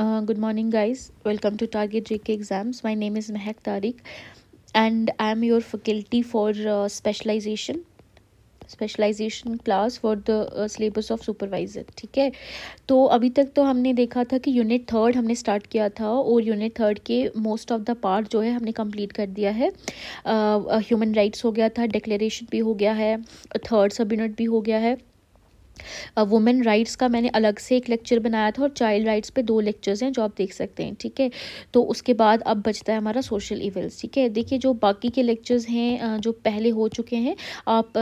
Good morning guys welcome to target J K exams my name is Mehak Tariq and I am your faculty for specialization specialization class for the syllabus of supervisor ठीक है तो अभी तक तो हमने देखा था कि यूनिट थर्ड हमने स्टार्ट किया था और यूनिट थर्ड के मोस्ट ऑफ द पार्ट जो है हमने कंप्लीट कर दिया है ह्यूमन uh, राइट्स हो गया था डिक्लेरेशन भी हो गया है थर्ड सब यूनिट भी हो गया है वुमेन राइट्स का मैंने अलग से एक लेक्चर बनाया था और चाइल्ड राइट्स पे दो लेक्चर्स हैं जो आप देख सकते हैं ठीक है तो उसके बाद अब बचता है हमारा सोशल इवेल्स ठीक है देखिए जो बाकी के लेक्चर्स हैं जो पहले हो चुके हैं आप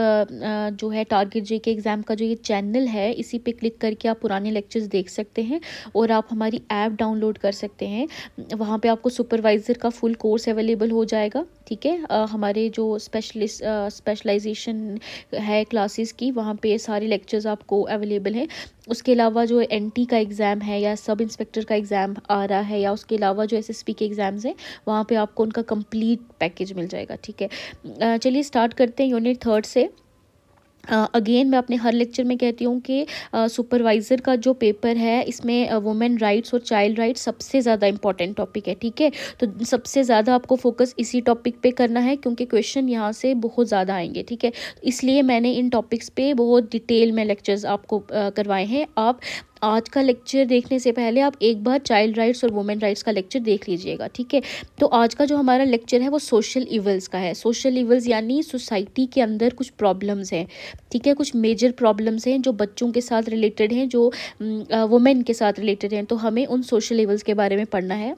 जो है टारगेट जे के एग्ज़ाम का जो ये चैनल है इसी पर क्लिक करके आप पुराने लेक्चर्स देख सकते हैं और आप हमारी ऐप डाउनलोड कर सकते हैं वहाँ पर आपको सुपरवाइज़र का फुल कोर्स अवेलेबल हो जाएगा ठीक है हमारे जो स्पेशलिस्ट स्पेशलाइजेशन है क्लासेस की वहाँ पे सारे लेक्चर्स आपको अवेलेबल हैं उसके अलावा जो एन का एग्ज़ाम है या सब इंस्पेक्टर का एग्ज़ाम आ रहा है या उसके अलावा जो एस के एग्ज़ाम्स हैं वहाँ पर आपको उनका कम्प्लीट पैकेज मिल जाएगा ठीक है चलिए स्टार्ट करते हैं यूनिट थर्ड से अगेन uh, मैं अपने हर लेक्चर में कहती हूँ कि सुपरवाइज़र uh, का जो पेपर है इसमें वुमेन राइट्स और चाइल्ड राइट्स सबसे ज़्यादा इंपॉर्टेंट टॉपिक है ठीक है तो सबसे ज़्यादा आपको फोकस इसी टॉपिक पे करना है क्योंकि क्वेश्चन यहाँ से बहुत ज़्यादा आएंगे ठीक है इसलिए मैंने इन टॉपिक्स पे बहुत डिटेल में लेक्चर्स आपको करवाए हैं आप आज का लेक्चर देखने से पहले आप एक बार चाइल्ड राइट्स और वुमेन राइट्स का लेक्चर देख लीजिएगा ठीक है तो आज का जो हमारा लेक्चर है वो सोशल इवल्स का है सोशल इवल्स यानी सोसाइटी के अंदर कुछ प्रॉब्लम्स हैं ठीक है कुछ मेजर प्रॉब्लम्स हैं जो बच्चों के साथ रिलेटेड हैं जो वुमेन के साथ रिलेटेड हैं तो हमें उन सोशल इवल्स के बारे में पढ़ना है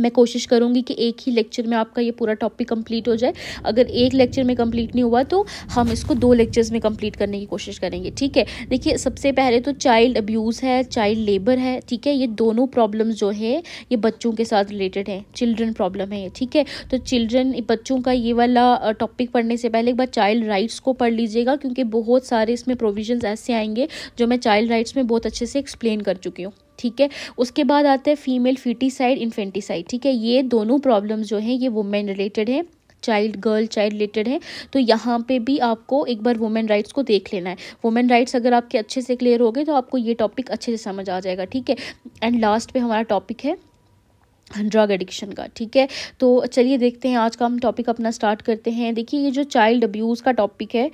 मैं कोशिश करूँगी कि एक ही लेक्चर में आपका ये पूरा टॉपिक कंप्लीट हो जाए अगर एक लेक्चर में कंप्लीट नहीं हुआ तो हम इसको दो लेक्चर्स में कंप्लीट करने की कोशिश करेंगे ठीक है देखिए सबसे पहले तो चाइल्ड अब्यूज़ है चाइल्ड लेबर है ठीक है ये दोनों प्रॉब्लम्स जो है ये बच्चों के साथ रिलेटेड है चिल्ड्रन प्रॉब्लम है ठीक है तो चिल्ड्रन बच्चों का ये वाला टॉपिक पढ़ने से पहले एक बार चाइल्ड राइट्स को पढ़ लीजिएगा क्योंकि बहुत सारे इसमें प्रोविजन ऐसे आएंगे जो मैं चाइल्ड राइट्स में बहुत अच्छे से एक्सप्लेन कर चुकी हूँ ठीक है उसके बाद आता है फीमेल फिटीसाइड इन्फेंटिसाइड ठीक है ये दोनों प्रॉब्लम्स जो हैं ये वुमेन रिलेटेड हैं चाइल्ड गर्ल चाइल्ड रिलेटेड है तो यहाँ पे भी आपको एक बार वुमेन राइट्स को देख लेना है वुमेन राइट्स अगर आपके अच्छे से क्लियर हो गए तो आपको ये टॉपिक अच्छे से समझ आ जाएगा ठीक है एंड लास्ट पे हमारा टॉपिक है ड्रग एडिक्शन का ठीक है तो चलिए देखते हैं आज का हम टॉपिक अपना स्टार्ट करते हैं देखिए ये जो चाइल्ड अब्यूज़ का टॉपिक है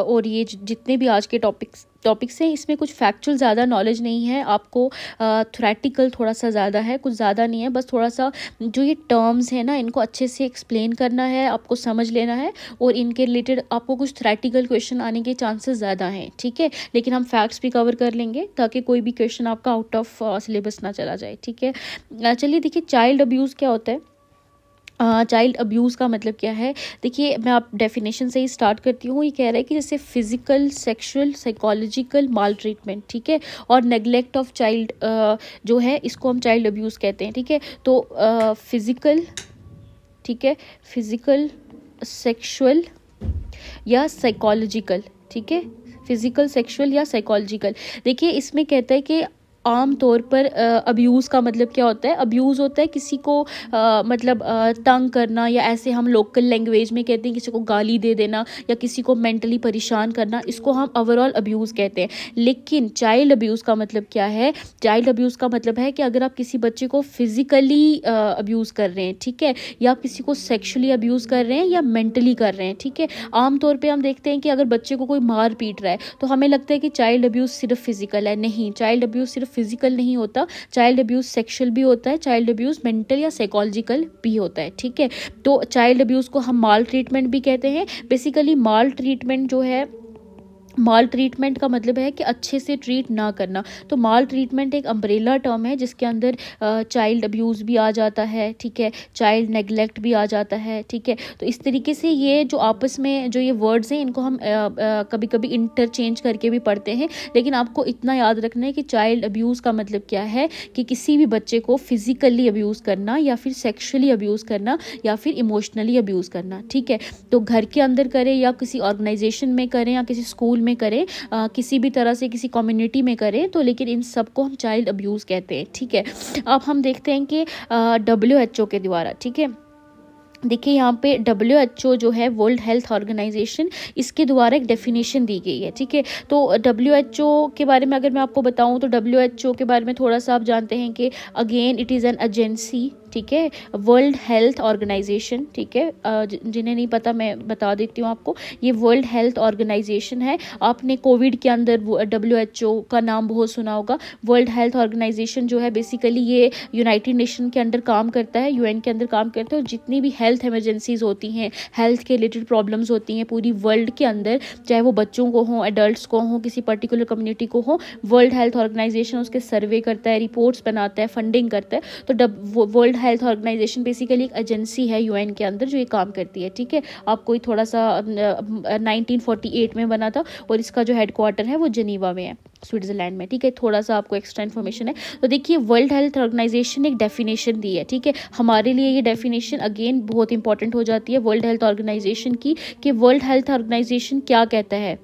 और ये जितने भी आज के टॉपिक्स टॉपिक्स हैं इसमें कुछ फैक्चुअल ज़्यादा नॉलेज नहीं है आपको थ्रेटिकल थोड़ा सा ज़्यादा है कुछ ज़्यादा नहीं है बस थोड़ा सा जो ये टर्म्स हैं ना इनको अच्छे से एक्सप्लेन करना है आपको समझ लेना है और इनके रिलेटेड आपको कुछ थ्रेटिकल क्वेश्चन आने के चांसेस ज़्यादा हैं ठीक है लेकिन हम फैक्ट्स भी कवर कर लेंगे ताकि कोई भी क्वेश्चन आपका आउट ऑफ सिलेबस ना चला जाए ठीक है चलिए देखिए चाइल्ड अब्यूज़ क्या होता है चाइल्ड अब्यूज़ का मतलब क्या है देखिए मैं आप डेफिनेशन से ही स्टार्ट करती हूँ ये कह रहा है कि जैसे physical sexual psychological maltreatment ठीक है और नेगलेक्ट ऑफ चाइल्ड जो है इसको हम चाइल्ड अब्यूज़ कहते हैं ठीक है तो फिज़िकल ठीक है फिज़िकल सेक्शुअल या साइकोलॉजिकल ठीक है फिज़िकल सेक्शुअल या साइकोलॉजिकल देखिए इसमें कहता है कि आम तौर पर अब्यूज़ का मतलब क्या होता है अब्यूज़ होता है किसी को आ, मतलब आ, तंग करना या ऐसे हम लोकल लैंग्वेज में कहते हैं किसी को गाली दे देना या किसी को मेंटली परेशान करना इसको हम ओवरऑल अब्यूज़ कहते हैं लेकिन चाइल्ड अब्यूज़ का मतलब क्या है चाइल्ड अब्यूज़ का मतलब है कि अगर आप किसी बच्चे को फिज़िकली अब्यूज़ कर रहे हैं ठीक है या किसी को सेक्शुअली अब्यूज़ कर रहे हैं या मेंटली कर रहे हैं ठीक है आमतौर पर हम देखते हैं कि अगर बच्चे को कोई मार पीट रहा है तो हमें लगता है कि चाइल्ड अब्यूज़ सिर्फ फिज़िकल है नहीं चाइल्ड अब्यूज़ सिर्फ सिर्फ फिजिकल नहीं होता चाइल्ड अब्यूज़ सेक्शुअल भी होता है चाइल्ड अब्यूज़ मेंटल या साइकोलॉजिकल भी होता है ठीक है तो चाइल्ड अब्यूज़ को हम माल ट्रीटमेंट भी कहते हैं बेसिकली माल ट्रीटमेंट जो है माल ट्रीटमेंट का मतलब है कि अच्छे से ट्रीट ना करना तो माल ट्रीटमेंट एक अम्ब्रेला टर्म है जिसके अंदर चाइल्ड अब्यूज़ भी आ जाता है ठीक है चाइल्ड नेगलेक्ट भी आ जाता है ठीक है तो इस तरीके से ये जो आपस में जो ये वर्ड्स हैं इनको हम आ, आ, कभी कभी इंटरचेंज करके भी पढ़ते हैं लेकिन आपको इतना याद रखना है कि चाइल्ड अब्यूज़ का मतलब क्या है कि किसी भी बच्चे को फिज़िकली अब्यूज़ करना या फिर सेक्शुअली अब्यूज़ करना या फिर इमोशनली अब्यूज़ करना ठीक है तो घर के अंदर करें या किसी ऑर्गेनाइजेशन में करें या किसी स्कूल में में करें आ, किसी भी तरह से किसी कम्युनिटी में करें तो लेकिन इन सबको हम चाइल्ड अब्यूज़ कहते हैं ठीक है अब हम देखते हैं कि डब्ल्यू एच ओ के द्वारा ठीक है देखिए यहाँ पे डब्ल्यू एच ओ जो है वर्ल्ड हेल्थ ऑर्गेनाइजेशन इसके द्वारा एक डेफिनेशन दी गई है ठीक है तो डब्ल्यू एच ओ के बारे में अगर मैं आपको बताऊँ तो डब्ल्यू एच ओ के बारे में थोड़ा सा आप जानते हैं कि again it is an agency ठीक है वर्ल्ड हेल्थ ऑर्गेनाइजेशन ठीक है जिन्हें नहीं पता मैं बता देती हूँ आपको ये वर्ल्ड हेल्थ ऑर्गेनाइजेशन है आपने कोविड के अंदर डब्ल्यू का नाम बहुत सुना होगा वर्ल्ड हेल्थ ऑर्गेनाइजेशन जो है बेसिकली ये यूनाइटेड नेशन के अंडर काम करता है यूएन के अंदर काम करता है और जितनी भी हेल्थ एमरजेंसीज होती हैं हेल्थ के रिलेटेड प्रॉब्लम्स होती हैं पूरी वर्ल्ड के अंदर चाहे वो बच्चों को हों एडल्ट को हों किसी पर्टिकुलर कम्युनिटी को हों वर्ल्ड हेल्थ ऑर्गेनाइजेशन उसके सर्वे करता है रिपोर्ट्स बनाता है फंडिंग करता है तो वर्ल्ड हेल्थ ऑर्गेनाइजेशन बेसिकली एक एजेंसी है यू के अंदर जो ये काम करती है ठीक है आप कोई थोड़ा सा 1948 में बना था और इसका जो हेडक्वार्टर है वो जनीवा में है स्विट्ज़रलैंड में ठीक है थोड़ा सा आपको एक्स्ट्रा इन्फॉर्मेशन है तो देखिए वर्ल्ड हेल्थ ऑर्गेनाइजेशन एक डेफिनेशन दी है ठीक है हमारे लिए ये डेफिनेशन अगेन बहुत इंपॉर्टेंट हो जाती है वर्ल्ड हेल्थ ऑर्गेनाइजेशन की कि वर्ल्ड हेल्थ ऑर्गेनाइजेशन क्या कहता है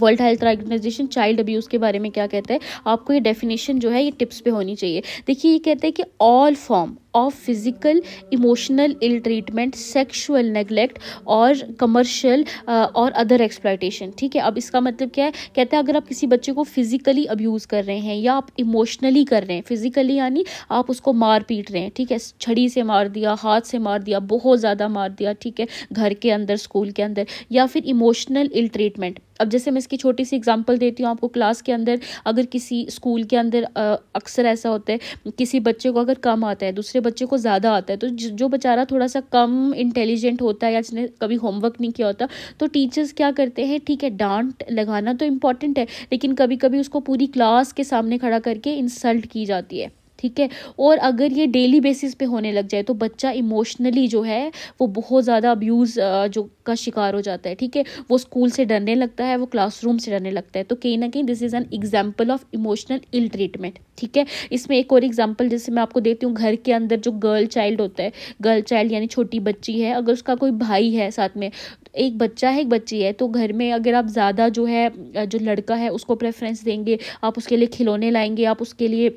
world health organization child abuse के बारे में क्या कहता है आपको ये डेफिनेशन जो है ये टिप्स पे होनी चाहिए देखिए ये कहते हैं कि all form of physical emotional ill treatment sexual neglect और कमर्शियल uh, और अदर एक्सप्लाइटेशन ठीक है अब इसका मतलब क्या है कहते हैं अगर आप किसी बच्चे को फिजिकली अब्यूज़ कर रहे हैं या आप इमोशनली कर रहे हैं फिजिकली यानी आप उसको मार पीट रहे हैं ठीक है छड़ी से मार दिया हाथ से मार दिया बहुत ज़्यादा मार दिया ठीक है घर के अंदर स्कूल के अंदर या फिर इमोशनल इल ट्रीटमेंट अब जैसे मैं इसकी छोटी सी एग्जांपल देती हूँ आपको क्लास के अंदर अगर किसी स्कूल के अंदर uh, अक्सर ऐसा होता है किसी बच्चे को अगर कम आता है दूसरे बच्चे को ज़्यादा आता है तो जो बेचारा थोड़ा सा कम इंटेलिजेंट होता है या जिसने कभी होमवर्क नहीं किया होता तो टीचर्स क्या करते हैं ठीक है डांट लगाना तो इम्पॉर्टेंट है लेकिन कभी कभी उसको पूरी क्लास के सामने खड़ा करके इंसल्ट की जाती है ठीक है और अगर ये डेली बेसिस पे होने लग जाए तो बच्चा इमोशनली जो है वो बहुत ज़्यादा अब्यूज़ जो का शिकार हो जाता है ठीक है वो स्कूल से डरने लगता है वो क्लासरूम से डरने लगता है तो कहीं ना कहीं this is an example of emotional ill treatment ठीक है इसमें एक और एग्जाम्पल जैसे मैं आपको देती हूँ घर के अंदर जो गर्ल चाइल्ड होता है गर्ल चाइल्ड यानी छोटी बच्ची है अगर उसका कोई भाई है साथ में एक बच्चा है एक बच्ची है तो घर में अगर आप ज़्यादा जो है जो लड़का है उसको प्रेफरेंस देंगे आप उसके लिए खिलौने लाएंगे आप उसके लिए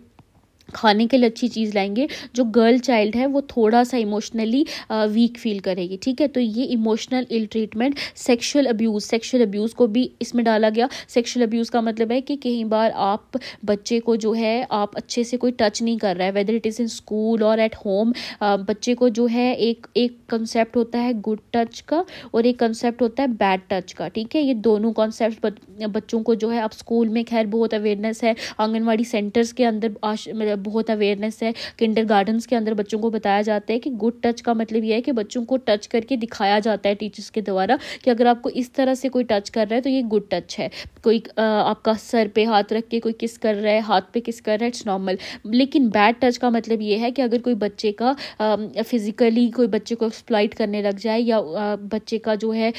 खाने के लिए अच्छी चीज़ लाएंगे जो गर्ल चाइल्ड है वो थोड़ा सा इमोशनली वीक फील करेगी ठीक है तो ये emotional ill treatment sexual abuse sexual abuse को भी इसमें डाला गया सेक्शुअल अब्यूज़ का मतलब है कि कई बार आप बच्चे को जो है आप अच्छे से कोई टच नहीं कर रहा है whether it is in school और एट होम बच्चे को जो है एक एक कंसेप्ट होता है गुड टच का और एक कंसेप्ट होता है बैड टच का ठीक है ये दोनों कॉन्सेप्ट बच्चों को जो है अब स्कूल में खैर बहुत अवेयरनेस है आंगनबाड़ी सेंटर्स के अंदर आश मतलब बहुत अवेयरनेस है किंडर गार्डन्स के अंदर बच्चों को बताया जाता है कि गुड टच का मतलब यह है कि बच्चों को टच करके दिखाया जाता है टीचर्स के द्वारा कि अगर आपको इस तरह से कोई टच कर रहा है तो ये गुड टच है कोई आपका सर पे हाथ रख के कोई किस कर रहा है हाथ पे किस कर रहा है इट्स नॉर्मल लेकिन बैड टच का मतलब ये है कि अगर कोई बच्चे का फिज़िकली कोई बच्चे को एक्सप्लाइट करने लग जाए या बच्चे का जो है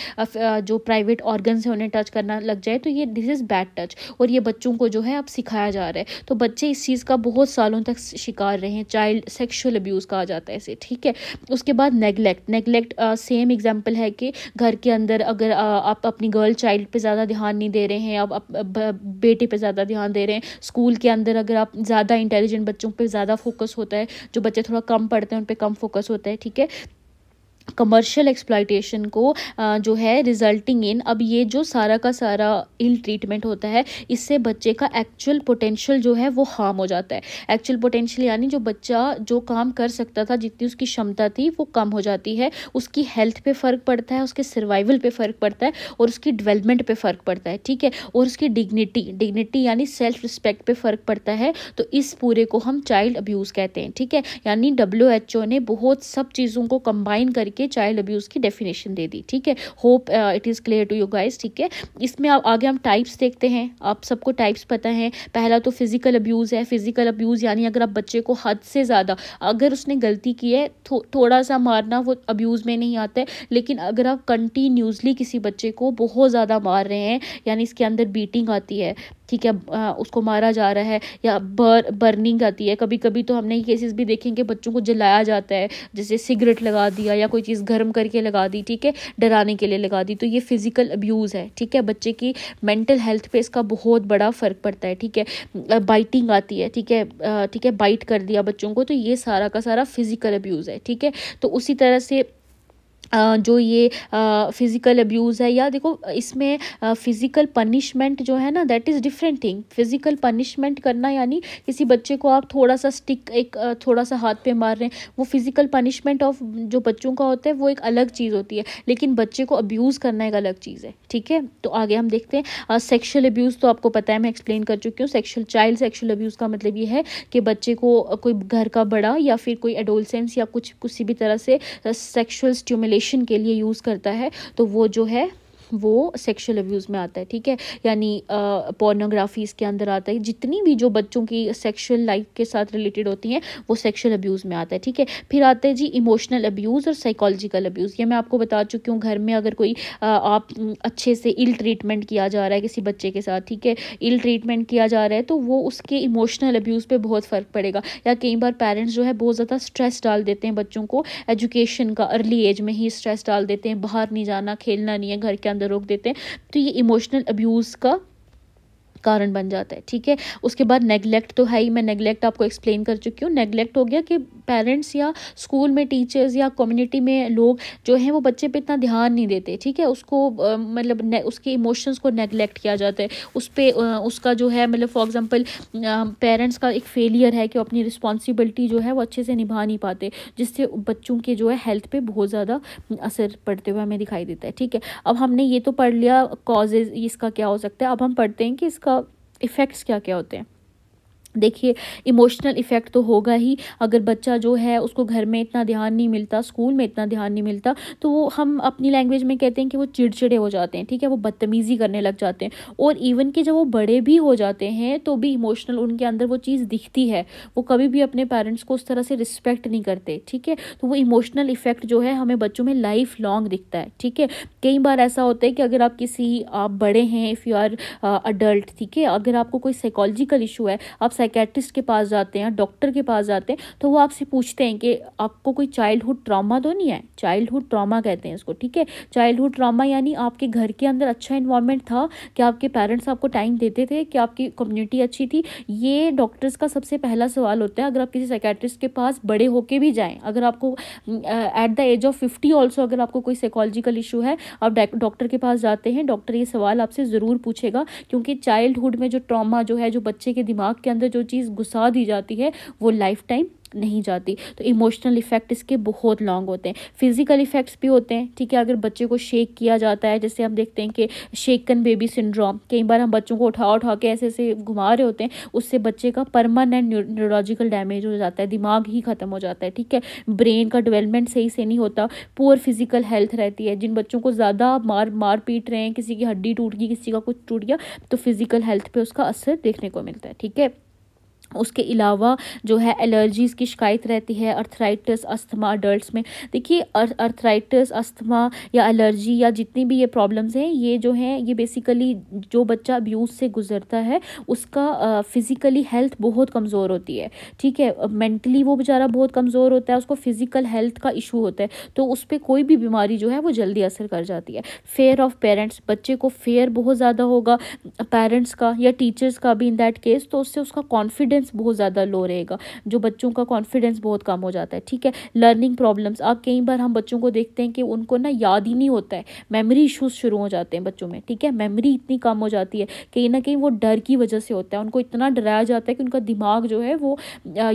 जो प्राइवेट ऑर्गन्स है उन्हें टच करना लग जाए तो ये दिस इज़ बैड टच और ये बच्चों को जो है अब सिखाया जा रहा है तो बच्चे इस चीज़ का बहुत सारा सालों तक शिकार रहे हैं चाइल्ड सेक्शुअल अब्यूज़ कहा जाता है इसे ठीक है उसके बाद नेगलेक्ट नेगलेक्ट सेम एग्जांपल है कि घर के अंदर अगर आ, आप अपनी गर्ल चाइल्ड पे ज़्यादा ध्यान नहीं दे रहे हैं आप, बेटे पे ज़्यादा ध्यान दे रहे हैं स्कूल के अंदर अगर आप ज़्यादा इंटेलिजेंट बच्चों पर ज़्यादा फोकस होता है जो बच्चे थोड़ा कम पढ़ते हैं उन पर कम फोकस होता है ठीक है कमर्शियल एक्सप्लाइटेशन को जो है रिजल्टिंग इन अब ये जो सारा का सारा इल ट्रीटमेंट होता है इससे बच्चे का एक्चुअल पोटेंशियल जो है वो हार्म हो जाता है एक्चुअल पोटेंशियल यानी जो बच्चा जो काम कर सकता था जितनी उसकी क्षमता थी वो कम हो जाती है उसकी हेल्थ पे फ़र्क पड़ता है उसके सर्वाइवल पे फ़र्क पड़ता है और उसकी डिवेलपमेंट पर फ़र्क पड़ता है ठीक है और उसकी डिग्निटी डिग्निटी यानी सेल्फ रिस्पेक्ट पर फ़र्क पड़ता है तो इस पूरे को हम चाइल्ड अब्यूज़ कहते हैं ठीक है यानी डब्ल्यू ने बहुत सब चीज़ों को कंबाइन करके करके चाइल्ड अब्यूज़ की डेफिनेशन दे दी ठीक है hope it is clear to you guys ठीक है इसमें आप आगे हम टाइप्स देखते हैं आप सबको टाइप्स पता है पहला तो फिज़िकल अब्यूज़ है फिज़िकल अब्यूज़ यानी अगर आप बच्चे को हद से ज़्यादा अगर उसने गलती की है थो, थोड़ा सा मारना वो अब्यूज़ में नहीं आता है लेकिन अगर आप कंटिन्यूसली किसी बच्चे को बहुत ज़्यादा मार रहे हैं यानी इसके अंदर बीटिंग आती है ठीक है उसको मारा जा रहा है या बर बर्निंग आती है कभी कभी तो हमने केसेस भी देखे कि बच्चों को जलाया जाता है जैसे सिगरेट लगा दिया या कोई चीज़ गर्म करके लगा दी ठीक है डराने के लिए लगा दी तो ये फिज़िकल अब्यूज़ है ठीक है बच्चे की मेंटल हेल्थ पे इसका बहुत बड़ा फ़र्क पड़ता है ठीक है बाइटिंग आती है ठीक है ठीक है बाइट कर दिया बच्चों को तो ये सारा का सारा फिज़िकल अब्यूज़ है ठीक है तो उसी तरह से जो ये फिज़िकल अब्यूज़ है या देखो इसमें फ़िज़िकल पनिशमेंट जो है ना that is different thing physical punishment करना यानी किसी बच्चे को आप थोड़ा सा स्टिक एक थोड़ा सा हाथ पे मार रहे हैं वो फिज़िकल पनिशमेंट ऑफ जो बच्चों का होता है वो एक अलग चीज़ होती है लेकिन बच्चे को अब्यूज़ करना एक अलग चीज़ है ठीक है तो आगे हम देखते हैं सेक्शुअल अब्यूज़ तो आपको पता है मैं एक्सप्लेन कर चुकी हूँ सेक्शुअल चाइल्ड सेक्शुअल अब्यूज़ का मतलब ये है कि बच्चे को कोई घर का बड़ा या फिर कोई एडोलसेंस या कुछ किसी भी तरह से सेक्शुअल स्टिमुलेट रिलेशन के लिए यूज़ करता है तो वो जो है वो सेक्शुअल अब्यूज़ में आता है ठीक है यानी पोर्नोग्राफी इसके अंदर आता है जितनी भी जो बच्चों की सेक्शुअल लाइफ के साथ रिलेटेड होती हैं वो सेक्शुअल अब्यूज़ में आता है ठीक है फिर आते हैं जी इमोशनल अब्यूज़ और साइकोलॉजिकल अब्यूज़ ये मैं आपको बता चुकी हूँ घर में अगर कोई आ, आप अच्छे से इल ट्रीटमेंट किया जा रहा है किसी बच्चे के साथ ठीक है इल ट्रीटमेंट किया जा रहा है तो वो उसके इमोशनल अब्यूज़ पर बहुत फ़र्क पड़ेगा या कई बार पेरेंट्स जो है बहुत ज़्यादा स्ट्रेस डाल देते हैं बच्चों को एजुकेशन का अर्ली एज में ही स्ट्रेस डाल देते हैं बाहर नहीं जाना खेलना नहीं है घर के अंदर रोक देते हैं तो ये इमोशनल अब्यूज़ का कारण बन जाता है ठीक है उसके बाद नेगलेक्ट तो है ही मैं नेगलेक्ट आपको एक्सप्लेन कर चुकी हूँ नेगलेक्ट हो गया कि पेरेंट्स या स्कूल में टीचर्स या कम्युनिटी में लोग जो हैं वो बच्चे पे इतना ध्यान नहीं देते ठीक है उसको मतलब उसके इमोशंस को नेगलेक्ट किया जाता है उस पर उसका जो है मतलब फॉर एग्ज़ाम्पल पेरेंट्स का एक फेलियर है कि अपनी रिस्पॉन्सिबिलिटी जो है वो अच्छे से निभा नहीं पाते जिससे बच्चों के जो है हेल्थ पर बहुत ज़्यादा असर पड़ते हुए हमें दिखाई देता है ठीक है अब हमने ये तो पढ़ लिया कॉजेज इसका क्या हो सकता है अब हम पढ़ते हैं कि इसका इफ़ेक्ट्स क्या क्या होते हैं देखिए इमोशनल इफ़ेक्ट तो होगा ही अगर बच्चा जो है उसको घर में इतना ध्यान नहीं मिलता स्कूल में इतना ध्यान नहीं मिलता तो वो हम अपनी लैंग्वेज में कहते हैं कि वो चिड़चिड़े हो जाते हैं ठीक है वो बदतमीज़ी करने लग जाते हैं और इवन कि जब वो बड़े भी हो जाते हैं तो भी इमोशनल उनके अंदर वो चीज़ दिखती है वो कभी भी अपने पेरेंट्स को उस तरह से रिस्पेक्ट नहीं करते ठीक है तो वो इमोशनल इफ़ेक्ट जो है हमें बच्चों में लाइफ लॉन्ग दिखता है ठीक है कई बार ऐसा होता है कि अगर आप किसी आप बड़े हैं इफ़ यू आर अडल्ट ठीक है अगर आपको कोई साइकोलॉजिकल इशू है आप साइकेट्रिस्ट के पास जाते हैं डॉक्टर के पास जाते हैं तो वो आपसे पूछते हैं कि आपको कोई चाइल्डहुड ट्रामा तो नहीं है चाइल्डहुड ट्रामा कहते हैं इसको ठीक है चाइल्डहुड ट्रामा यानी आपके घर के अंदर अच्छा इन्वायरमेंट था कि आपके पेरेंट्स आपको टाइम देते थे कि आपकी कम्युनिटी अच्छी थी ये डॉक्टर्स का सबसे पहला सवाल होता है अगर आप किसी साइकेट्रिस्ट के पास बड़े होके भी जाएँ अगर आपको at the age of fifty also अगर आपको कोई साइकोलॉजिकल इशू है आप डॉक्टर के पास जाते हैं डॉक्टर ये सवाल आपसे ज़रूर पूछेगा क्योंकि चाइल्डहुड में जो ट्रामा जो है जो बच्चे के दिमाग के अंदर जो चीज़ घुसा दी जाती है वो लाइफ टाइम नहीं जाती तो इमोशनल इफ़ेक्ट इसके बहुत लॉन्ग होते हैं फिज़िकल इफ़ेक्ट्स भी होते हैं ठीक है अगर बच्चे को शेक किया जाता है जैसे हम देखते हैं कि शेकन बेबी सिंड्रोम कई बार हम बच्चों को उठा उठा के ऐसे ऐसे घुमा रहे होते हैं उससे बच्चे का परमानेंट न्यूरोलॉजिकल डैमेज हो जाता है दिमाग ही ख़त्म हो जाता है ठीक है ब्रेन का डिवेलपमेंट सही से नहीं होता पुअर फिज़िकल हेल्थ रहती है जिन बच्चों को ज़्यादा मार मार पीट रहे हैं किसी की हड्डी टूट गई किसी का कुछ टूट गया तो फिज़िकल हेल्थ पर उसका असर देखने को मिलता है ठीक है उसके अलावा जो है एलर्जीज़ की शिकायत रहती है अर्थराइटिस अस्थमा अडल्ट में देखिए अर्थराइटिस अस्थमा या एलर्जी या जितनी भी ये प्रॉब्लम्स हैं ये जो हैं ये बेसिकली जो बच्चा अब्यूज़ से गुजरता है उसका फिज़िकली हेल्थ बहुत कमज़ोर होती है ठीक है मेंटली वो बेचारा बहुत कमज़ोर होता है उसको फिज़िकल हेल्थ का इशू होता है तो उस पर कोई भी बीमारी जो है वो जल्दी असर कर जाती है फेयर ऑफ़ पेरेंट्स बच्चे को फेयर बहुत ज़्यादा होगा पेरेंट्स का या टीचर्स का भी इन दैट केस तो उससे उसका कॉन्फिडेंस कॉन्फिडेंस बहुत ज़्यादा लो रहेगा जो बच्चों का कॉन्फिडेंस बहुत कम हो जाता है ठीक है लर्निंग प्रॉब्लम्स अब कई बार हम बच्चों को देखते हैं कि उनको ना याद ही नहीं होता है मेमोरी इशूज़ शुरू हो जाते हैं बच्चों में ठीक है मेमोरी इतनी कम हो जाती है कहीं ना कहीं वो डर की वजह से होता है उनको इतना डराया जाता है कि उनका दिमाग जो है वो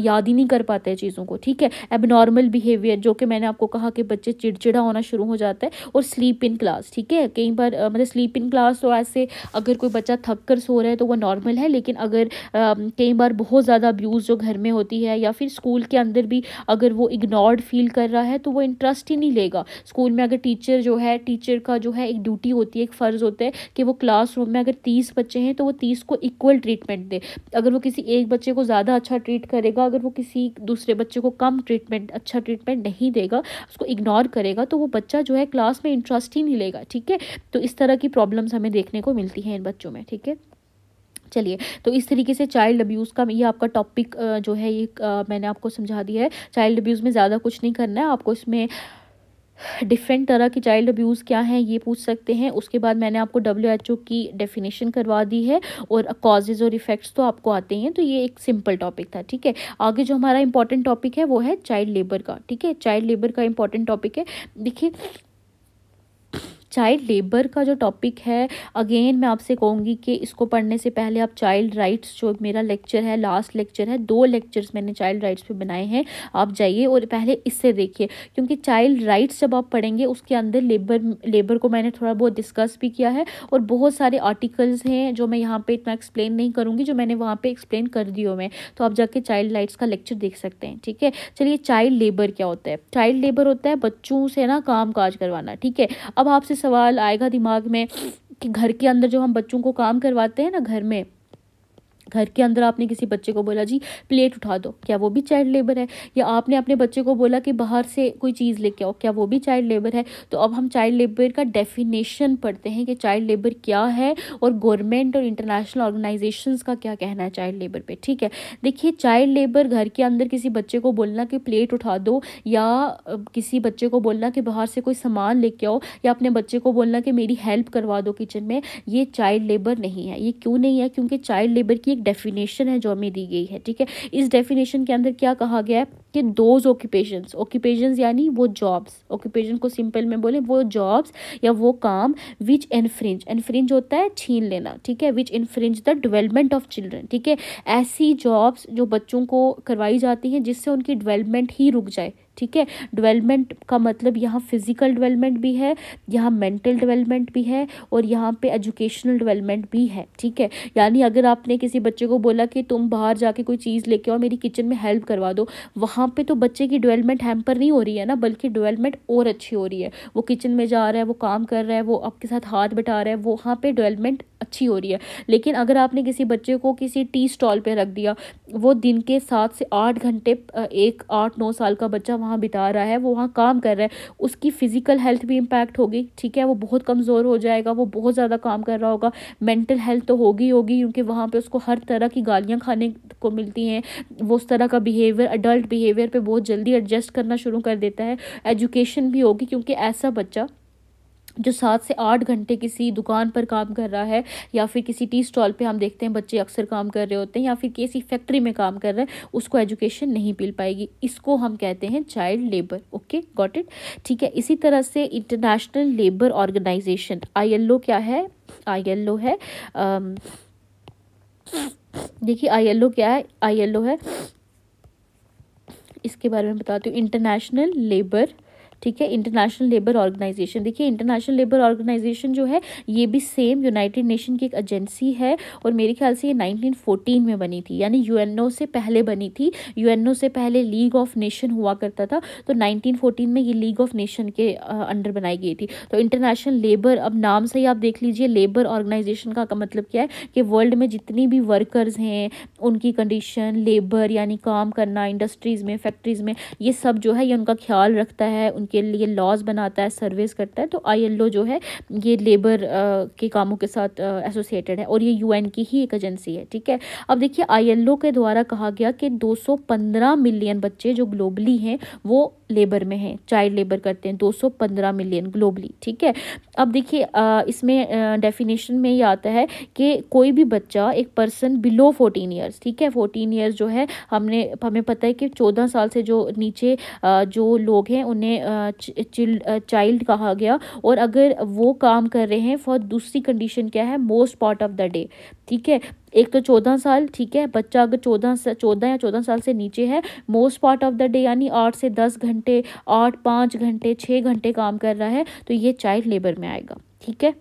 याद ही नहीं कर पाते हैं चीज़ों को ठीक है एबनॉर्मल बिहेवियर जो कि मैंने आपको कहा कि बच्चे चिड़चिड़ा होना शुरू हो जाता है और स्लीप इन क्लास ठीक है कई बार मतलब स्लीप इन क्लास तो ऐसे अगर कोई बच्चा थक कर सो रहा है तो वह नॉर्मल है लेकिन अगर कई बार बहुत बहुत ज़्यादा अब्यूज़ जो घर में होती है या फिर स्कूल के अंदर भी अगर वो इग्नोर्ड फील कर रहा है तो वो इंटरेस्ट ही नहीं लेगा स्कूल में अगर टीचर जो है टीचर का जो है एक ड्यूटी होती है एक फ़र्ज़ होता है कि वो क्लास में अगर तीस बच्चे हैं तो वो तीस को इक्वल ट्रीटमेंट दे अगर वो किसी एक बच्चे को ज़्यादा अच्छा ट्रीट करेगा अगर वो किसी दूसरे बच्चे को कम ट्रीटमेंट अच्छा ट्रीटमेंट नहीं देगा उसको इग्नोर करेगा तो वो बच्चा जो है क्लास में इंटरेस्ट ही नहीं लेगा ठीक है तो इस तरह की प्रॉब्लम्स हमें देखने को मिलती हैं इन बच्चों में ठीक है चलिए तो इस तरीके से चाइल्ड अब्यूज़ का ये आपका टॉपिक जो है ये मैंने आपको समझा दिया है चाइल्ड अब्यूज़ में ज़्यादा कुछ नहीं करना है आपको इसमें डिफरेंट तरह के चाइल्ड अब्यूज़ क्या हैं ये पूछ सकते हैं उसके बाद मैंने आपको डब्ल्यू एच ओ की डेफिनेशन करवा दी है और कॉजेज़ और इफ़ेक्ट्स तो आपको आते हैं तो ये एक सिंपल टॉपिक था ठीक है आगे जो हमारा इंपॉर्टेंट टॉपिक है वो है चाइल्ड लेबर का ठीक है चाइल्ड लेबर का इंपॉर्टेंट टॉपिक है देखिए चाइल्ड लेबर का जो टॉपिक है अगेन मैं आपसे कहूँगी कि इसको पढ़ने से पहले आप चाइल्ड राइट्स जो मेरा लेक्चर है लास्ट लेक्चर है दो लेक्चर्स मैंने चाइल्ड राइट्स पे बनाए हैं आप जाइए और पहले इससे देखिए क्योंकि चाइल्ड राइट्स जब आप पढ़ेंगे उसके अंदर लेबर लेबर को मैंने थोड़ा बहुत डिस्कस भी किया है और बहुत सारे आर्टिकल्स हैं जो मैं यहाँ पर इतना एक्सप्लेन नहीं करूँगी जो मैंने वहाँ पर एक्सप्लेन कर दी हूँ मैं तो आप जाके चाइल्ड राइट्स का लेक्चर देख सकते हैं ठीक है चलिए चाइल्ड लेबर क्या होता है चाइल्ड लेबर होता है बच्चों से ना काम काज करवाना ठीक है अब आपसे सवाल आएगा दिमाग में कि घर के अंदर जो हम बच्चों को काम करवाते हैं ना घर में घर के अंदर आपने किसी बच्चे को बोला जी प्लेट उठा दो क्या वो भी चाइल्ड लेबर है या आपने अपने बच्चे को बोला कि बाहर से कोई चीज़ लेके आओ क्या वो भी चाइल्ड लेबर है तो अब हम चाइल्ड लेबर का डेफिनेशन पढ़ते हैं कि चाइल्ड लेबर क्या है और गवर्नमेंट और इंटरनेशनल ऑर्गेनाइजेशन का क्या कहना है चाइल्ड लेबर पर ठीक है देखिए चाइल्ड लेबर घर के अंदर किसी बच्चे को बोलना कि प्लेट उठा दो या किसी बच्चे को बोलना कि बाहर से कोई सामान लेके आओ या अपने बच्चे को बोलना कि मेरी हेल्प करवा दो किचन में ये चाइल्ड लेबर नहीं है ये क्यों नहीं है क्योंकि चाइल्ड लेबर की की एक डेफिनेशन है जो हमें दी गई है ठीक है इस डेफिनेशन के अंदर क्या कहा गया है कि दोज ऑक्यूपेशंस ऑक्यूपेशंस यानी वो जॉब्स ऑक्यूपेशन को सिंपल में बोले वो जॉब्स या वो काम विच इनफ्रिंज इनफ्रिंज होता है छीन लेना ठीक है which infringe the development of children ठीक है ऐसी जॉब्स जो बच्चों को करवाई जाती हैं जिससे उनकी डिवेलपमेंट ही रुक जाए ठीक है डेवलपमेंट का मतलब यहाँ फिज़िकल डेवलपमेंट भी है यहाँ मेंटल डेवलपमेंट भी है और यहाँ पे एजुकेशनल डेवलपमेंट भी है ठीक है यानी अगर आपने किसी बच्चे को बोला कि तुम बाहर जाके कोई चीज़ लेके आओ मेरी किचन में हेल्प करवा दो वहाँ पे तो बच्चे की डेवलपमेंट हैम्पर नहीं हो रही है ना बल्कि डिवेलपमेंट और अच्छी हो रही है वो किचन में जा रहा है वो काम कर रहा है वो आपके साथ हाथ बटा रहा है वहाँ पर डिवेलपमेंट अच्छी हो रही है लेकिन अगर आपने किसी बच्चे को किसी टी स्टॉल पर रख दिया वो दिन के सात से आठ घंटे एक आठ नौ साल का बच्चा वहाँ बिता रहा है वो वहाँ काम कर रहा है उसकी फ़िज़िकल हेल्थ भी इम्पैक्ट होगी ठीक है वो बहुत कमज़ोर हो जाएगा वो बहुत ज़्यादा काम कर रहा होगा मेंटल हेल्थ तो होगी होगी क्योंकि वहाँ पर उसको हर तरह की गालियाँ खाने को मिलती हैं वो उस तरह का बिहेवियर अडल्ट बिहेवियर पर बहुत जल्दी एडजस्ट करना शुरू कर देता है एजुकेशन भी होगी क्योंकि ऐसा बच्चा जो सात से आठ घंटे किसी दुकान पर काम कर रहा है या फिर किसी टी स्टॉल पे हम देखते हैं बच्चे अक्सर काम कर रहे होते हैं या फिर किसी फैक्ट्री में काम कर रहे हैं उसको एजुकेशन नहीं मिल पाएगी इसको हम कहते हैं child labour okay got it ठीक है इसी तरह से इंटरनेशनल लेबर ऑर्गेनाइजेशन आई क्या है आई है देखिए आई क्या है आई है इसके बारे में बताती हूँ इंटरनेशनल लेबर ठीक है इंटरनेशनल लेबर ऑर्गेनाइजेशन देखिए इंटरनेशनल लेबर ऑर्गेनाइजेशन जो है ये भी सेम यूनाइटेड नेशन की एक एजेंसी है और मेरे ख्याल से ये 1914 में बनी थी यानी यूएनओ से पहले बनी थी यूएनओ से पहले लीग ऑफ नेशन हुआ करता था तो 1914 में ये लीग ऑफ नेशन के अंडर बनाई गई थी तो इंटरनेशनल लेबर अब नाम से ही आप देख लीजिए लेबर ऑर्गेनाइजेशन का, मतलब क्या है कि वर्ल्ड में जितनी भी वर्कर्स हैं उनकी कंडीशन लेबर यानी काम करना इंडस्ट्रीज़ में फैक्ट्रीज़ में ये सब जो है ये उनका ख्याल रखता है उनकी के लिए लॉज बनाता है सर्विस करता है तो आई जो है ये लेबर के कामों के साथ एसोसिएटेड है और ये यूएन की ही एक एजेंसी है ठीक है अब देखिए आई के द्वारा कहा गया कि 215 मिलियन बच्चे जो ग्लोबली हैं वो लेबर में हैं चाइल्ड लेबर करते हैं 215 मिलियन ग्लोबली ठीक है अब देखिए इसमें डेफिनेशन में ये आता है कि कोई भी बच्चा एक पर्सन बिलो 14 इयर्स ठीक है 14 इयर्स जो है हमने हमें पता है कि 14 साल से जो नीचे जो लोग हैं उन्हें चाइल्ड कहा गया और अगर वो काम कर रहे हैं फॉर दूसरी कंडीशन क्या है most part of the day ठीक है एक तो चौदह साल ठीक है बच्चा अगर चौदह चौदह या चौदह साल से नीचे है most part of the day यानी आठ से दस घंटे आठ पाँच घंटे छः घंटे काम कर रहा है तो ये चाइल्ड लेबर में आएगा ठीक है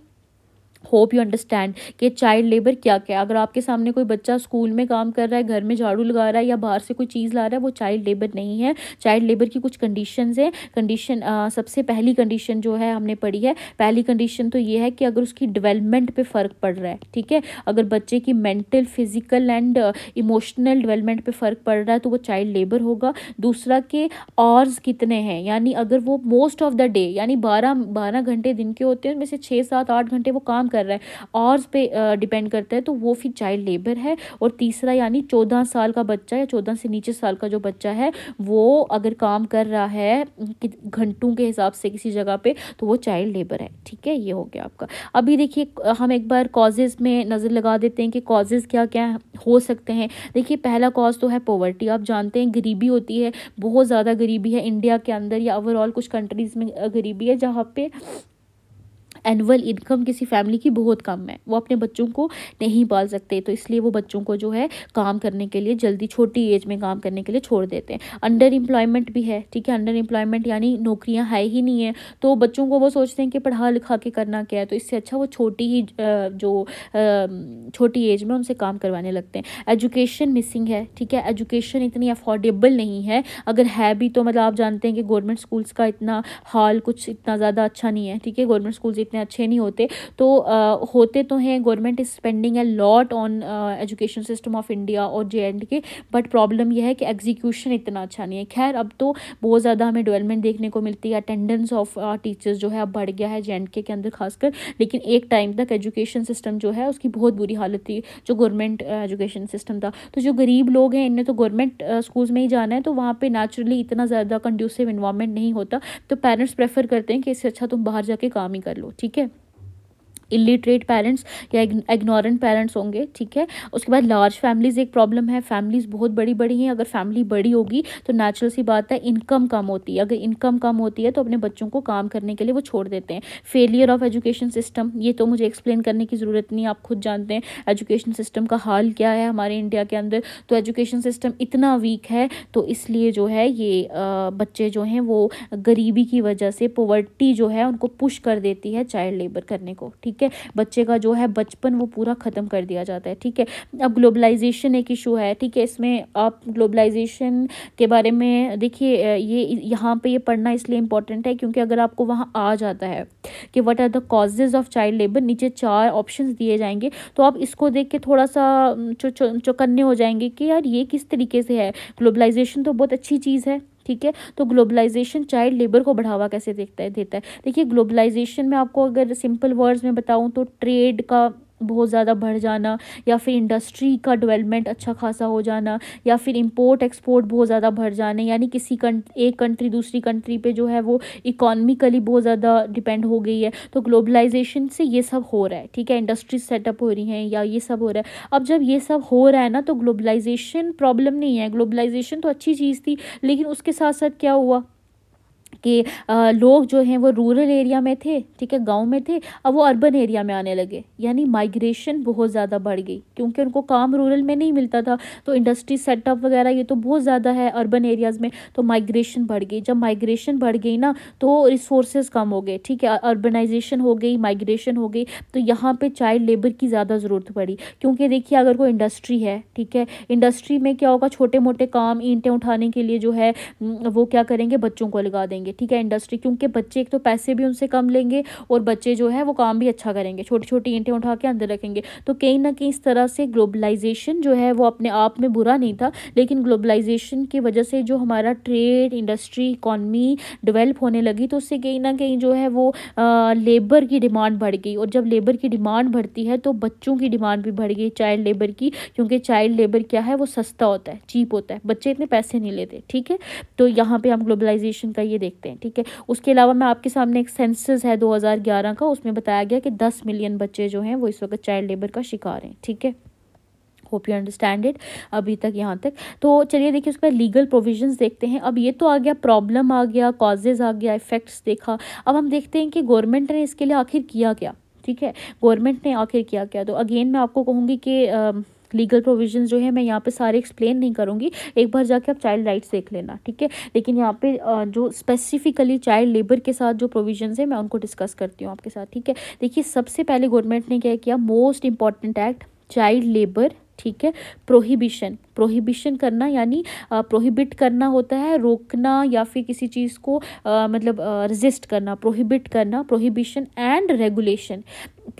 होप यू अंडरस्टैंड कि चाइल्ड लेबर क्या क्या है अगर आपके सामने कोई बच्चा स्कूल में काम कर रहा है घर में झाड़ू लगा रहा है या बाहर से कोई चीज़ ला रहा है वो चाइल्ड लेबर नहीं है चाइल्ड लेबर की कुछ कंडीशन हैं कंडीशन सबसे पहली कंडीशन जो है हमने पढ़ी है पहली कंडीशन तो ये है कि अगर उसकी डिवेलपमेंट पर फ़र्क पड़ रहा है ठीक है अगर बच्चे की mental physical and emotional development पर फ़र्क पड़ रहा है तो वो चाइल्ड लेबर होगा दूसरा के आवर्स कितने हैं यानी अगर वो मोस्ट ऑफ द डे यानी बारह बारह घंटे दिन के होते हैं उनमें से छः सात आठ घंटे वो काम कर कर रहा है आवर्स पे डिपेंड करता है तो वो फिर चाइल्ड लेबर है और तीसरा यानी चौदह साल का बच्चा या चौदह से नीचे साल का जो बच्चा है वो अगर काम कर रहा है घंटों के हिसाब से किसी जगह पे तो वो चाइल्ड लेबर है ठीक है ये हो गया आपका अभी देखिए हम एक बार कॉजेज़ में नज़र लगा देते हैं कि कॉजेज़ क्या क्या हो सकते हैं देखिए पहला कॉज तो है पॉवर्टी आप जानते हैं गरीबी होती है बहुत ज़्यादा गरीबी है इंडिया के अंदर या ओवरऑल कुछ कंट्रीज़ में गरीबी है जहाँ पे एनुअल इनकम किसी फैमिली की बहुत कम है वो अपने बच्चों को नहीं पाल सकते तो इसलिए वो बच्चों को जो है काम करने के लिए जल्दी छोटी एज में काम करने के लिए छोड़ देते हैं अंडर एम्प्लॉयमेंट भी है ठीक है अंडर एम्प्लॉयमेंट यानी नौकरियाँ है ही नहीं है तो बच्चों को वो सोचते हैं कि पढ़ा लिखा के करना क्या है तो इससे अच्छा वो छोटी ही जो छोटी एज में उनसे काम करवाने लगते हैं एजुकेशन मिसिंग है ठीक है एजुकेशन इतनी अफोर्डेबल नहीं है अगर है भी तो मतलब आप जानते हैं कि गवर्नमेंट स्कूल्स का इतना हाल कुछ इतना ज़्यादा अच्छा नहीं है ठीक है गवर्नमेंट स्कूल्स इतने अच्छे नहीं होते तो uh, होते तो हैं government is spending a lot on education system of India और J and K but problem यह है कि एग्जीक्यूशन इतना अच्छा नहीं है खैर अब तो बहुत ज़्यादा हमें डेवलपमेंट देखने को मिलती है अटेंडेंस ऑफ टीचर्स जो है अब बढ़ गया है जे एंड के अंदर खासकर लेकिन एक टाइम तक एजुकेशन सिस्टम जो है उसकी बहुत बुरी हालत थी जो गवर्नमेंट एजुकेशन सिस्टम था तो जो गरीब लोग हैं इनने तो गवर्नमेंट स्कूल्स में ही जाना है तो वहाँ पर नेचुरली इतना ज़्यादा कंड्यूसिव इन्वायरमेंट नहीं होता तो पेरेंट्स प्रेफर करते हैं कि इससे अच्छा तुम बाहर जाके काम ही कर लो ठीक है इलिटरेट पेरेंट्स या इग्नोरेंट पेरेंट्स होंगे ठीक है उसके बाद लार्ज फैमिलीज एक प्रॉब्लम है फैमिलीज बहुत बड़ी बड़ी हैं अगर फैमिली बड़ी होगी तो नेचुरल सी बात है इनकम कम होती है अगर इनकम कम होती है तो अपने बच्चों को काम करने के लिए वो छोड़ देते हैं फेलियर ऑफ एजुकेशन सिस्टम ये तो मुझे एक्सप्लेन करने की ज़रूरत नहीं आप खुद जानते हैं एजुकेशन सिस्टम का हाल क्या है हमारे इंडिया के अंदर तो एजुकेशन सिस्टम इतना वीक है तो इसलिए जो है ये बच्चे जो हैं वो गरीबी की वजह से पोवर्टी जो है उनको पुश कर देती है चाइल्ड लेबर करने को ठीक ठीक है बच्चे का जो है बचपन वो पूरा ख़त्म कर दिया जाता है ठीक है अब ग्लोबलाइजेशन एक इशू है ठीक है इसमें आप ग्लोबलाइजेशन के बारे में देखिए ये यहाँ पे ये पढ़ना इसलिए इंपॉर्टेंट है क्योंकि अगर आपको वहाँ आ जाता है कि what are the causes of child labour नीचे चार ऑप्शन दिए जाएंगे तो आप इसको देख के थोड़ा सा चौकन्ने हो जाएंगे कि यार ये किस तरीके से है ग्लोबलाइजेशन तो बहुत अच्छी चीज़ है ठीक है तो ग्लोबलाइजेशन चाइल्ड लेबर को बढ़ावा कैसे देखता है देता है देखिए ग्लोबलाइजेशन में आपको अगर सिंपल वर्ड्स में बताऊँ तो ट्रेड का बहुत ज़्यादा बढ़ जाना या फिर इंडस्ट्री का डेवलपमेंट अच्छा खासा हो जाना या फिर इंपोर्ट एक्सपोर्ट बहुत ज़्यादा बढ़ जाने यानी किसी कंट्री एक कंट्री दूसरी कंट्री पे जो है वो इकोनॉमिकली बहुत ज़्यादा डिपेंड हो गई है तो ग्लोबलाइजेशन से ये सब हो रहा है ठीक है इंडस्ट्री सेटअप हो रही हैं या ये सब हो रहा है अब जब ये सब हो रहा है ना तो ग्लोबलाइजेशन प्रॉब्लम नहीं है ग्लोबलाइजेशन तो अच्छी चीज़ थी लेकिन उसके साथ साथ क्या हुआ कि लोग जो हैं वो रूरल एरिया में थे ठीक है गाँव में थे अब वो अर्बन एरिया में आने लगे यानी माइग्रेशन बहुत ज़्यादा बढ़ गई क्योंकि उनको काम रूरल में नहीं मिलता था तो इंडस्ट्री सेटअप वगैरह ये तो बहुत ज़्यादा है अर्बन एरियाज़ में तो माइग्रेशन बढ़ गई जब माइग्रेशन बढ़ गई ना तो रिसोर्स कम हो गए ठीक है अर्बनाइजेशन हो गई माइग्रेशन हो गई तो यहाँ पर चाइल्ड लेबर की ज़्यादा ज़रूरत पड़ी क्योंकि देखिए अगर कोई इंडस्ट्री है ठीक है इंडस्ट्री में क्या होगा छोटे मोटे काम ईंटें उठाने के लिए जो है वो क्या करेंगे बच्चों को लगा देंगे करेंगे ठीक है इंडस्ट्री क्योंकि बच्चे एक तो पैसे भी उनसे कम लेंगे और बच्चे जो है वो काम भी अच्छा करेंगे छोटी छोटी ईंटें उठा के अंदर रखेंगे तो कहीं ना कहीं इस तरह से ग्लोबलाइजेशन जो है वो अपने आप में बुरा नहीं था लेकिन ग्लोबलाइजेशन की वजह से जो हमारा ट्रेड इंडस्ट्री इकॉनमी डेवलप होने लगी तो उससे कहीं ना कहीं जो है वो लेबर की डिमांड बढ़ गई और जब लेबर की डिमांड बढ़ती है तो बच्चों की डिमांड भी बढ़ गई चाइल्ड लेबर की क्योंकि चाइल्ड लेबर क्या है वो सस्ता होता है चीप होता है बच्चे इतने पैसे नहीं लेते ठीक है तो यहाँ पे हम ग्लोबलाइजेशन का ये देखते सकते हैं ठीक है उसके अलावा मैं आपके सामने एक सेंसस है 2011 का उसमें बताया गया कि 10 मिलियन बच्चे जो हैं वो इस वक्त चाइल्ड लेबर का शिकार हैं ठीक है होप यू अंडरस्टैंड इट अभी तक यहाँ तक तो चलिए देखिए उसके बाद लीगल प्रोविजंस देखते हैं अब ये तो आ गया प्रॉब्लम आ गया कॉजेज़ आ गया इफ़ेक्ट्स देखा अब हम देखते हैं कि गवर्नमेंट ने इसके लिए आखिर किया क्या ठीक है गवर्नमेंट ने आखिर किया क्या तो अगेन मैं आपको कहूँगी कि लीगल प्रोविजन जो है मैं यहाँ पे सारे एक्सप्लेन नहीं करूँगी एक बार जाके आप चाइल्ड राइट्स देख लेना ठीक है लेकिन यहाँ पे जो स्पेसिफिकली चाइल्ड लेबर के साथ जो प्रोविजन है मैं उनको डिस्कस करती हूँ आपके साथ ठीक है देखिए सबसे पहले गवर्नमेंट ने क्या किया most important act child labour ठीक है प्रोहिबिशन प्रोहिबिशन करना यानी प्रोहिबिट करना होता है रोकना या फिर किसी चीज़ को आ, मतलब रजिस्ट करना प्रोहिबिट करना प्रोहिबिशन एंड रेगुलेशन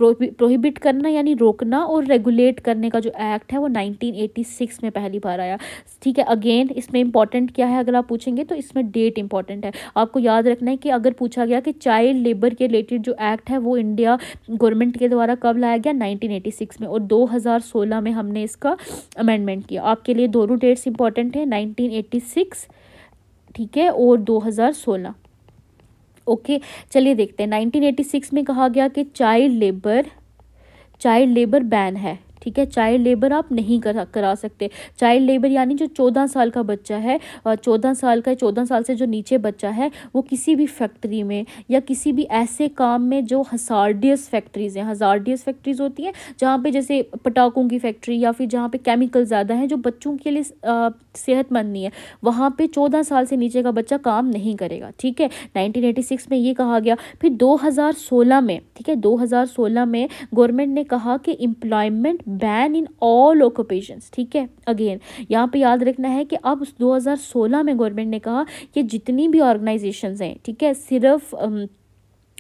प्रोहिबिट करना यानी रोकना और रेगुलेट करने का जो एक्ट है वो 1986 में पहली बार आया ठीक है अगेन इसमें इंपॉर्टेंट क्या है अगर आप पूछेंगे तो इसमें डेट इंपॉर्टेंट है आपको याद रखना है कि अगर पूछा गया कि चाइल्ड लेबर के रिलेटेड जो एक्ट है वो इंडिया गवर्नमेंट के द्वारा कब लाया गया नाइनटीन में और दो में हमने इसका अमेंडमेंट किया आपके लिए दोनों डेट्स इंपॉर्टेंट हैं नाइनटीन ठीक है और 2016 ओके चलिए देखते हैं 1986 में कहा गया कि child labour child labour ban है ठीक है चाइल्ड लेबर आप नहीं करा करा सकते चाइल्ड लेबर यानी जो चौदह साल का बच्चा है चौदह साल का चौदह साल से जो नीचे बच्चा है वो किसी भी फैक्ट्री में या किसी भी ऐसे काम में जो हजारडियस फैक्ट्रीज़ हैं हजारडियस फैक्ट्रीज़ होती हैं जहाँ पे जैसे पटाखों की फैक्ट्री या फिर जहाँ पे केमिकल ज़्यादा हैं जो बच्चों के लिए सेहतमंद नहीं है वहाँ पर चौदह साल से नीचे का बच्चा काम नहीं करेगा ठीक है नाइनटीन में ये कहा गया फिर दो में ठीक है दो में गवर्नमेंट ने कहा कि employment ban in all occupations ठीक है अगेन यहाँ पे याद रखना है कि अब 2016 में गवर्नमेंट ने कहा कि जितनी भी ऑर्गेनाइजेशंस हैं ठीक है सिर्फ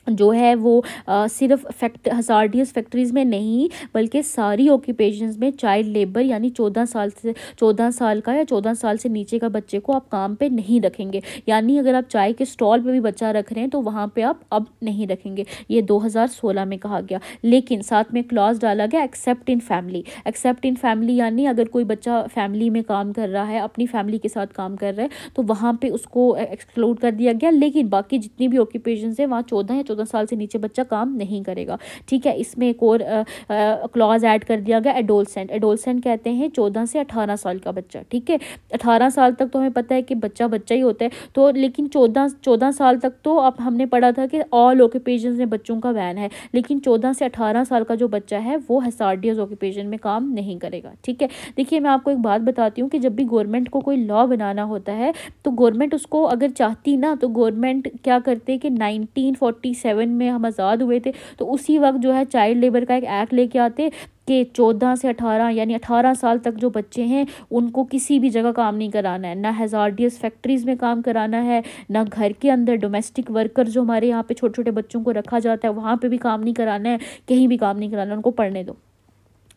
जो है वो आ, सिर्फ फैक्ट हजारडियस फैक्ट्रीज़ में नहीं बल्कि सारी ऑक्यूपेशंस में चाइल्ड लेबर यानी चौदह साल से चौदह साल का या चौदह साल से नीचे का बच्चे को आप काम पे नहीं रखेंगे यानी अगर आप चाय के स्टॉल पे भी बच्चा रख रहे हैं तो वहाँ पे आप अब नहीं रखेंगे ये 2016 में कहा गया लेकिन साथ में क्लॉज डाला गया except in family except in family यानी अगर कोई बच्चा फैमिली में काम कर रहा है अपनी फैमिली के साथ काम कर रहा है तो वहाँ पर उसको एक्सक्लूड कर दिया गया लेकिन बाकी जितनी भी ऑक्यूपेशन है वहाँ चौदह या चौदह साल से नीचे बच्चा काम नहीं करेगा ठीक है इसमें एक और क्लॉज ऐड कर दिया गया एडोलसेंट एडोलसेंट कहते हैं चौदह से अठारह साल का बच्चा ठीक है अठारह साल तक तो हमें पता है कि बच्चा बच्चा ही होता है तो लेकिन चौदह चौदह साल तक तो अब हमने पढ़ा था कि ऑल ऑक्यूपेशन में बच्चों का वैन है लेकिन चौदह से अठारह साल का जो बच्चा है वो हसार्डियस ऑक्यूपेशन में काम नहीं करेगा ठीक है देखिए मैं आपको एक बात बताती हूँ कि जब भी गवर्नमेंट को कोई लॉ बनाना होता है तो गवर्नमेंट उसको अगर चाहती ना तो गवर्नमेंट क्या करते कि नाइनटीन 1947 में हम आज़ाद हुए थे तो उसी वक्त जो है चाइल्ड लेबर का एक एक्ट लेके आते कि चौदह से अठारह यानी अठारह साल तक जो बच्चे हैं उनको किसी भी जगह काम नहीं कराना है ना हेजार्डियस फैक्ट्रीज़ में काम कराना है ना घर के अंदर डोमेस्टिक वर्कर जो हमारे यहाँ पे छोटे छोटे बच्चों को रखा जाता है वहाँ पे भी काम नहीं कराना है कहीं भी काम नहीं कराना उनको पढ़ने दो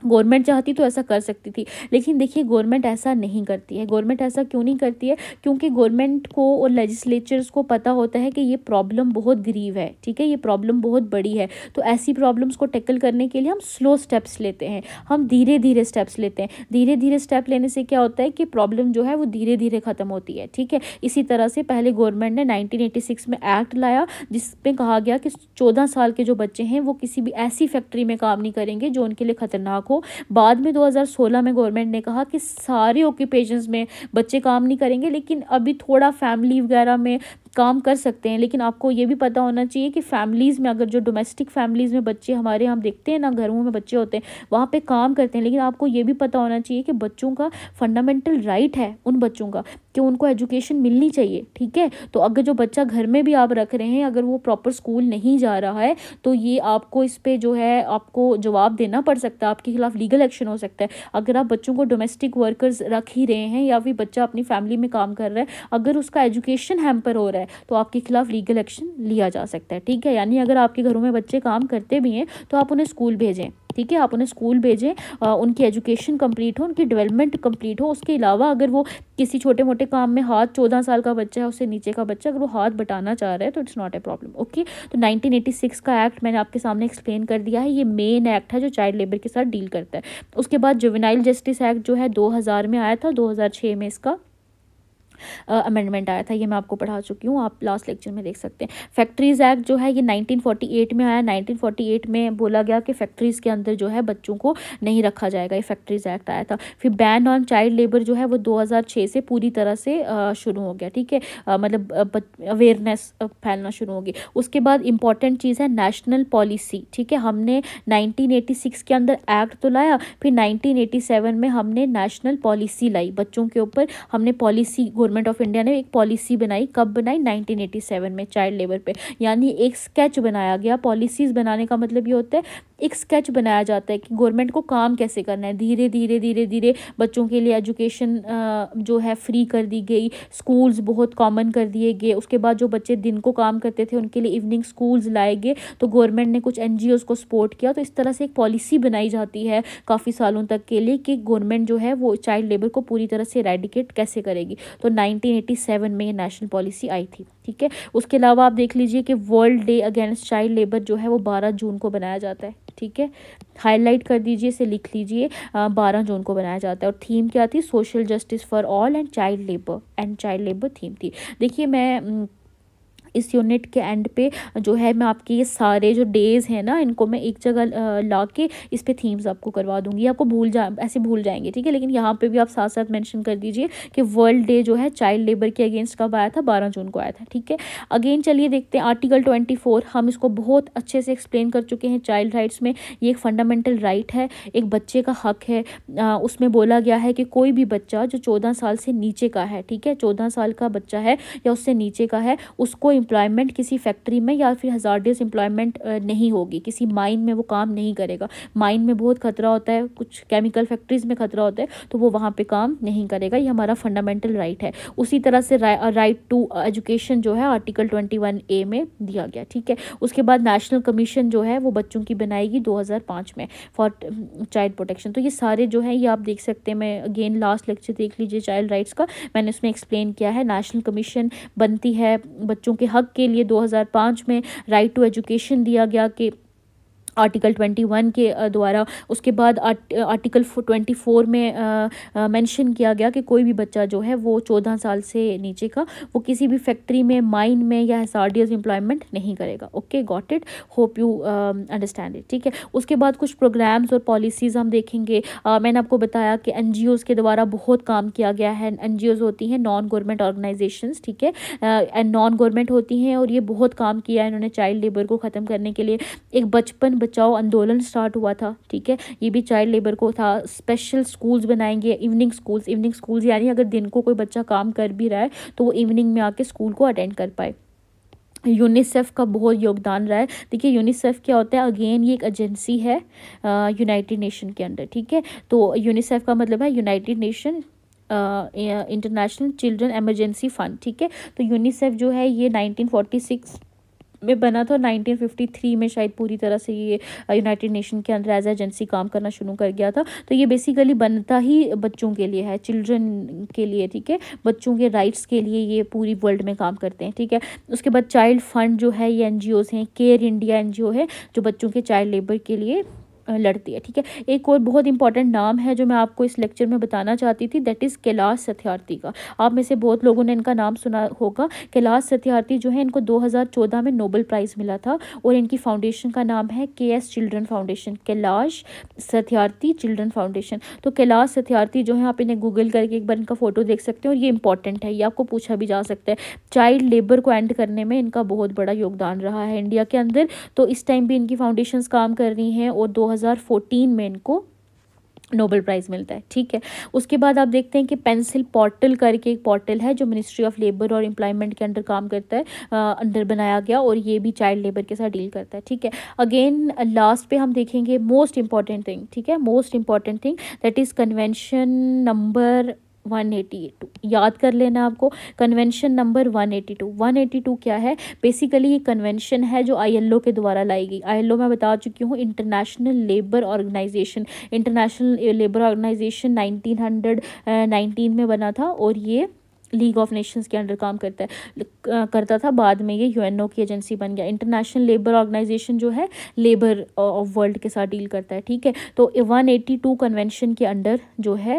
गवर्नमेंट चाहती तो ऐसा कर सकती थी लेकिन देखिए गवर्नमेंट ऐसा नहीं करती है गवर्नमेंट ऐसा क्यों नहीं करती है क्योंकि गवर्नमेंट को और लेजिस्लेचर्स को पता होता है कि ये प्रॉब्लम बहुत ग्रीव है ठीक है ये प्रॉब्लम बहुत बड़ी है तो ऐसी प्रॉब्लम्स को टैकल करने के लिए हम स्लो स्टेप्स लेते हैं हम धीरे धीरे स्टेप्स लेते हैं धीरे धीरे स्टेप लेने से क्या होता है कि प्रॉब्लम जो है वो धीरे धीरे ख़त्म होती है ठीक है इसी तरह से पहले गवर्नमेंट ने नाइनटीन में एक्ट लाया जिसमें कहा गया कि चौदह साल के जो बच्चे हैं वो किसी भी ऐसी फैक्ट्री में काम नहीं करेंगे जो उनके लिए ख़तरनाक हो रखो बाद में 2016 में गवर्नमेंट ने कहा कि सारे ऑक्यूपेशन में बच्चे काम नहीं करेंगे लेकिन अभी थोड़ा फैमिली वगैरह में काम कर सकते हैं लेकिन आपको ये भी पता होना चाहिए कि फैमिलीज़ में अगर जो डोमेस्टिक फैमिलीज़ में बच्चे हमारे हम देखते हैं ना घरों में बच्चे होते हैं वहाँ पर काम करते हैं लेकिन आपको ये भी पता होना चाहिए कि बच्चों का फंडामेंटल राइट है उन बच्चों का कि उनको एजुकेशन मिलनी चाहिए ठीक है तो अगर जो बच्चा घर में भी आप रख रहे हैं अगर वो प्रॉपर स्कूल नहीं जा रहा है तो ये आपको इस पर जो है आपको जवाब देना पड़ सकता है आपके खिलाफ लीगल एक्शन हो सकता है अगर आप बच्चों को डोमेस्टिक वर्कर्स रख ही रहे हैं या फिर बच्चा अपनी फैमिली में काम कर रहा है अगर उसका एजुकेशन हैम्पर हो रहा है है तो आपके खिलाफ लीगल एक्शन लिया जा सकता है ठीक है यानी अगर आपके घरों में बच्चे काम करते भी हैं तो आप उन्हें स्कूल भेजें ठीक है आप उन्हें स्कूल भेजें उनकी एजुकेशन कंप्लीट हो उनकी डेवलपमेंट कंप्लीट हो उसके अलावा अगर वो किसी छोटे मोटे काम में हाथ चौदह साल का बच्चा है उससे नीचे का बच्चा अगर वो हाथ बटाना चाह रहा है तो it's not a problem okay तो 1986 का एक्ट मैंने आपके सामने एक्सप्लेन कर दिया है ये मेन एक्ट है जो चाइल्ड लेबर के साथ डील करता है उसके बाद जुवेनाइल जस्टिस एक्ट जो है दो में आया था दो में इसका अमेंडमेंट आया था ये मैं आपको पढ़ा चुकी हूँ आप लास्ट लेक्चर में देख सकते हैं फैक्ट्रीज एक्ट जो है ये 1948 में आया 1948 में बोला गया कि फैक्ट्रीज के अंदर जो है बच्चों को नहीं रखा जाएगा ये फैक्ट्रीज एक्ट आया था फिर बैन ऑन चाइल्ड लेबर जो है वो दो से पूरी तरह से शुरू हो गया ठीक है मतलब अवेयरनेस फैलना शुरू होगी उसके बाद इंपॉर्टेंट चीज़ है नेशनल पॉलिसी ठीक है हमने 1986 के अंदर एक्ट तो लाया फिर 1987 में हमने नेशनल पॉलिसी लाई बच्चों के ऊपर हमने policy government government of India ने एक पॉलिसी बनाई कब बनाई 1987 में चाइल्ड लेबर पे यानी एक स्केच बनाया गया पॉलिसीज़ बनाने का मतलब ये होता है एक स्केच बनाया जाता है कि गवर्नमेंट को काम कैसे करना है धीरे धीरे धीरे धीरे बच्चों के लिए एजुकेशन जो है फ्री कर दी गई स्कूल्स बहुत कॉमन कर दिए गए उसके बाद जो बच्चे दिन को काम करते थे उनके लिए इवनिंग स्कूल्स लाए गए तो गवर्नमेंट ने कुछ एन को सपोर्ट किया तो इस तरह से एक पॉलिसी बनाई जाती है काफ़ी सालों तक के लिए कि गवर्नमेंट जो है वो चाइल्ड लेबर को पूरी तरह से रेडिकेट कैसे करेगी तो 1987 में ये नेशनल पॉलिसी आई थी ठीक है उसके अलावा आप देख लीजिए कि world day against child labour जो है वो 12 जून को बनाया जाता है ठीक है हाईलाइट कर दीजिए इसे लिख लीजिए बारह जून को बनाया जाता है और थीम क्या थी social justice for all and child labour and child labour theme थी देखिए मैं इस यूनिट के एंड पे जो है मैं आपके ये सारे जो डेज़ हैं ना इनको मैं एक जगह ला के इस पर थीम्स आपको करवा दूँगी आपको भूल जा ऐसे भूल जाएंगे ठीक है लेकिन यहाँ पर भी आप साथ साथ मैंशन कर दीजिए कि वर्ल्ड डे जो है चाइल्ड लेबर के अगेंस्ट कब आया था बारह जून को आया था ठीक है अगेन चलिए देखते हैं आर्टिकल ट्वेंटी फोर हम इसको बहुत अच्छे से एक्सप्लेन कर चुके हैं चाइल्ड राइट्स में ये एक फंडामेंटल राइट है एक बच्चे का हक है उसमें बोला गया है कि कोई भी बच्चा जो चौदह साल से नीचे का है ठीक है चौदह साल का बच्चा है या उससे नीचे का है उसको एम्प्लॉयमेंट किसी फैक्ट्री में या फिर हज़ार डेज एम्प्लॉयमेंट नहीं होगी किसी माइन में वो काम नहीं करेगा माइन में बहुत खतरा होता है कुछ केमिकल फैक्ट्रीज़ में खतरा होता है तो वो वहाँ पर काम नहीं करेगा ये हमारा फंडामेंटल राइट है उसी तरह से राइट टू एजुकेशन जो है आर्टिकल ट्वेंटी वन ए में दिया गया ठीक है उसके बाद नेशनल कमीशन जो है वो बच्चों की बनाएगी दो हज़ार पाँच में फॉर चाइल्ड प्रोटेक्शन तो ये सारे जो है ये आप देख सकते हैं मैं अगेन लास्ट लेक्चर देख लीजिए चाइल्ड राइट्स का मैंने उसमें एक्सप्लेन किया है नेशनल कमीशन बनती है बच्चों के हक के लिए 2005 में राइट टू एजुकेशन दिया गया कि आर्टिकल 21 के द्वारा उसके बाद आर्टिकल 24 में मेंशन किया गया कि कोई भी बच्चा जो है वो 14 साल से नीचे का वो किसी भी फैक्ट्री में माइन में या हसार्डियस एम्प्लॉयमेंट नहीं करेगा okay got it hope you understand it ठीक है उसके बाद कुछ प्रोग्राम्स और पॉलिसीज़ हम देखेंगे uh, मैंने आपको बताया कि एन के द्वारा बहुत काम किया गया है एन होती हैं नॉन गवर्नमेंट ऑर्गेनाइजेशन ठीक है एंड नॉन गवर्नमेंट होती हैं और ये बहुत काम किया है इन्होंने चाइल्ड लेबर को ख़त्म करने के लिए एक बचपन बचाओ आंदोलन स्टार्ट हुआ था ठीक है ये भी चाइल्ड लेबर को था स्पेशल स्कूल्स बनाएंगे इवनिंग स्कूल्स इवनिंग स्कूल्स यानी अगर दिन को कोई बच्चा काम कर भी रहा है तो वो इवनिंग में आके स्कूल को अटेंड कर पाए यूनिसेफ का बहुत योगदान रहा है देखिए यूनिसेफ क्या होता है अगेन ये एक एजेंसी है यूनाइटेड नेशन के अंदर ठीक है तो यूनिसेफ का मतलब है United Nation International Children Emergency Fund ठीक है तो यूनिसेफ जो है ये सिक्स में बना था 1953 में शायद पूरी तरह से ये यूनाइटेड नेशन के अंदर एज एजेंसी काम करना शुरू कर गया था तो ये बेसिकली बनता ही बच्चों के लिए है चिल्ड्रन के लिए ठीक है बच्चों के राइट्स के लिए ये पूरी वर्ल्ड में काम करते हैं ठीक है उसके बाद चाइल्ड फंड जो है ये एन हैं केयर इंडिया एन है जो बच्चों के चाइल्ड लेबर के लिए लड़ती है ठीक है एक और बहुत इंपॉर्टेंट नाम है जो मैं आपको इस लेक्चर में बताना चाहती थी दैट इज़ कैलाश सत्यार्थी का आप में से बहुत लोगों ने इनका नाम सुना होगा कैलाश सत्यार्थी जो है इनको 2014 में नोबल प्राइज़ मिला था और इनकी फाउंडेशन का नाम है K S children foundation Kailash Satyarthi children foundation तो कैलाश सत्यार्थी जो है आप इन्हें गूगल करके एक बार इनका फ़ोटो देख सकते हैं और ये इंपॉर्टेंट है ये आपको पूछा भी जा सकता है चाइल्ड लेबर को एंड करने में इनका बहुत बड़ा योगदान रहा है इंडिया के अंदर तो इस टाइम भी इनकी फाउंडेशन काम कर रही हैं और दो 2014 में इनको नोबल प्राइज़ मिलता है ठीक है उसके बाद आप देखते हैं कि पेंसिल पोर्टल करके एक पोर्टल है जो मिनिस्ट्री ऑफ लेबर और एम्प्लॉयमेंट के अंडर काम करता है अंडर बनाया गया और ये भी चाइल्ड लेबर के साथ डील करता है ठीक है अगेन लास्ट पे हम देखेंगे मोस्ट इंपॉर्टेंट थिंग ठीक है most important thing that is convention number 182 याद कर लेना आपको कन्वेंशन नंबर 182 182 क्या है बेसिकली ये कन्वेंशन है जो आईएलओ के द्वारा लाई गई आईएलओ मैं बता चुकी हूँ international labour organisation international labour organisation hundred nineteen में बना था और ये लीग ऑफ नेशंस के अंडर काम करता है करता था बाद में ये यूएनओ की एजेंसी बन गया इंटरनेशनल लेबर ऑर्गेनाइजेशन जो है लेबर ऑफ वर्ल्ड के साथ डील करता है ठीक है तो वन एटी टू कन्वेंशन के अंडर जो है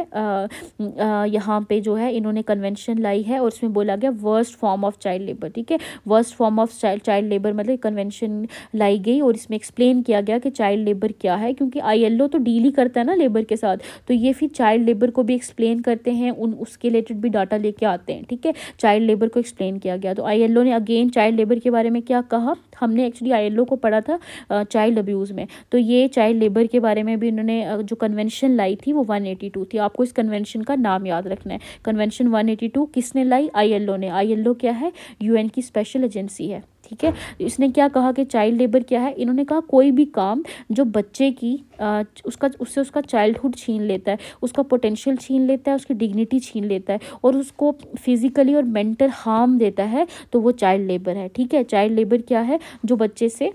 यहाँ पे जो है इन्होंने कन्वेंशन लाई है और उसमें बोला गया worst form of child labour ठीक है worst form of child labour मतलब कन्वेंशन लाई गई और इसमें एक्सप्लेन किया गया कि चाइल्ड लेबर क्या है क्योंकि आई तो डील ही करता है ना लेबर के साथ तो ये फिर चाइल्ड लेबर को भी एक्सप्लेन करते हैं उन उसके रिलेटेड भी डाटा लेके आते सकते हैं ठीक है चाइल्ड लेबर को एक्सप्लेन किया गया तो आई ने अगेन चाइल्ड लेबर के बारे में क्या कहा हमने एक्चुअली आई को पढ़ा था चाइल्ड अब्यूज़ में तो ये चाइल्ड लेबर के बारे में भी इन्होंने जो कन्वेंशन लाई थी वो वन थी आपको इस कन्वेंशन का नाम याद रखना है कन्वेंशन वन किसने लाई आई ने आई क्या है यू की स्पेशल एजेंसी है ठीक है तो इसने क्या कहा कि चाइल्ड लेबर क्या है इन्होंने कहा कोई भी काम जो बच्चे की आ, उसका उससे उसका चाइल्डहुड छीन लेता है उसका पोटेंशियल छीन लेता है उसकी डिग्निटी छीन लेता है और उसको फिजिकली और मेंटल हार्म देता है तो वो चाइल्ड लेबर है ठीक है चाइल्ड लेबर क्या है जो बच्चे से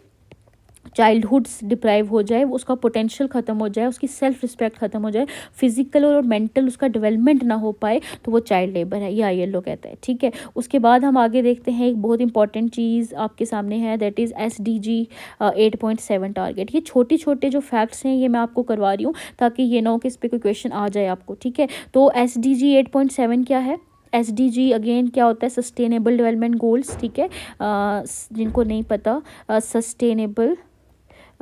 चाइल्डहुड डिप्राइव हो जाए उसका पोटेंशियल ख़त्म हो जाए उसकी सेल्फ रिस्पेक्ट ख़त्म हो जाए फिजिकल और मेंटल उसका डेवलपमेंट ना हो पाए तो वो चाइल्ड लेबर है ये आई एल कहते हैं ठीक है उसके बाद हम आगे देखते हैं एक बहुत इंपॉर्टेंट चीज़ आपके सामने है that is S D G eight point seven target ये छोटे छोटे जो फैक्ट्स हैं ये मैं आपको करवा रही हूँ ताकि ये ना हो कि इस पर कोई क्वेश्चन आ जाए आपको ठीक है तो S D G eight point seven क्या है एस डी जी अगेन क्या होता है सस्टेनेबल डेवलपमेंट गोल्स ठीक है जिनको नहीं पता सस्टेनेबल uh,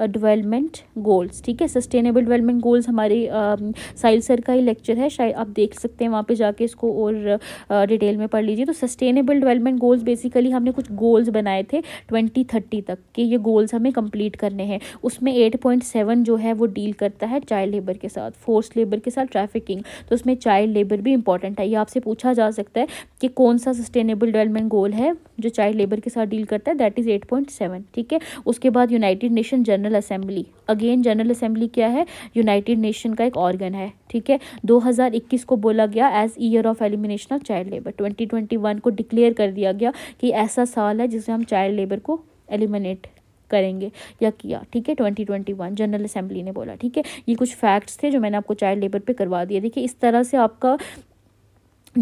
डेवलपमेंट गोल्स ठीक है सस्टेनेबल डेवलपमेंट गोल्स हमारे साहिल सर का ही लेक्चर है शायद आप देख सकते हैं वहाँ पे जाके इसको और डिटेल में पढ़ लीजिए तो सस्टेनेबल डेवलपमेंट गोल्स बेसिकली हमने कुछ गोल्स बनाए थे ट्वेंटी थर्टी तक कि ये गोल्स हमें कंप्लीट करने हैं उसमें एट पॉइंट सेवन जो है वो डील करता है चाइल्ड लेबर के साथ फोर्स लेबर के साथ ट्रैफिकिंग तो उसमें चाइल्ड लेबर भी इंपॉर्टेंट है ये आपसे पूछा जा सकता है कि कौन सा सस्टेनेबल डेवलपमेंट गोल है जो चाइल्ड लेबर के साथ डील करता है that is eight point seven ठीक है उसके बाद United Nation general general assembly again general assembly क्या है यूनाइटेड नेशन का एक ऑर्गन है ठीक है 2021 को बोला गया as year of elimination of child labour 2021 को डिक्लेयर कर दिया गया कि ऐसा साल है जिसमें हम चाइल्ड लेबर को एलिमिनेट करेंगे या किया ठीक है twenty twenty one general assembly ने बोला ठीक है ये कुछ फैक्ट्स थे जो मैंने आपको चाइल्ड लेबर पे करवा दिया देखिए इस तरह से आपका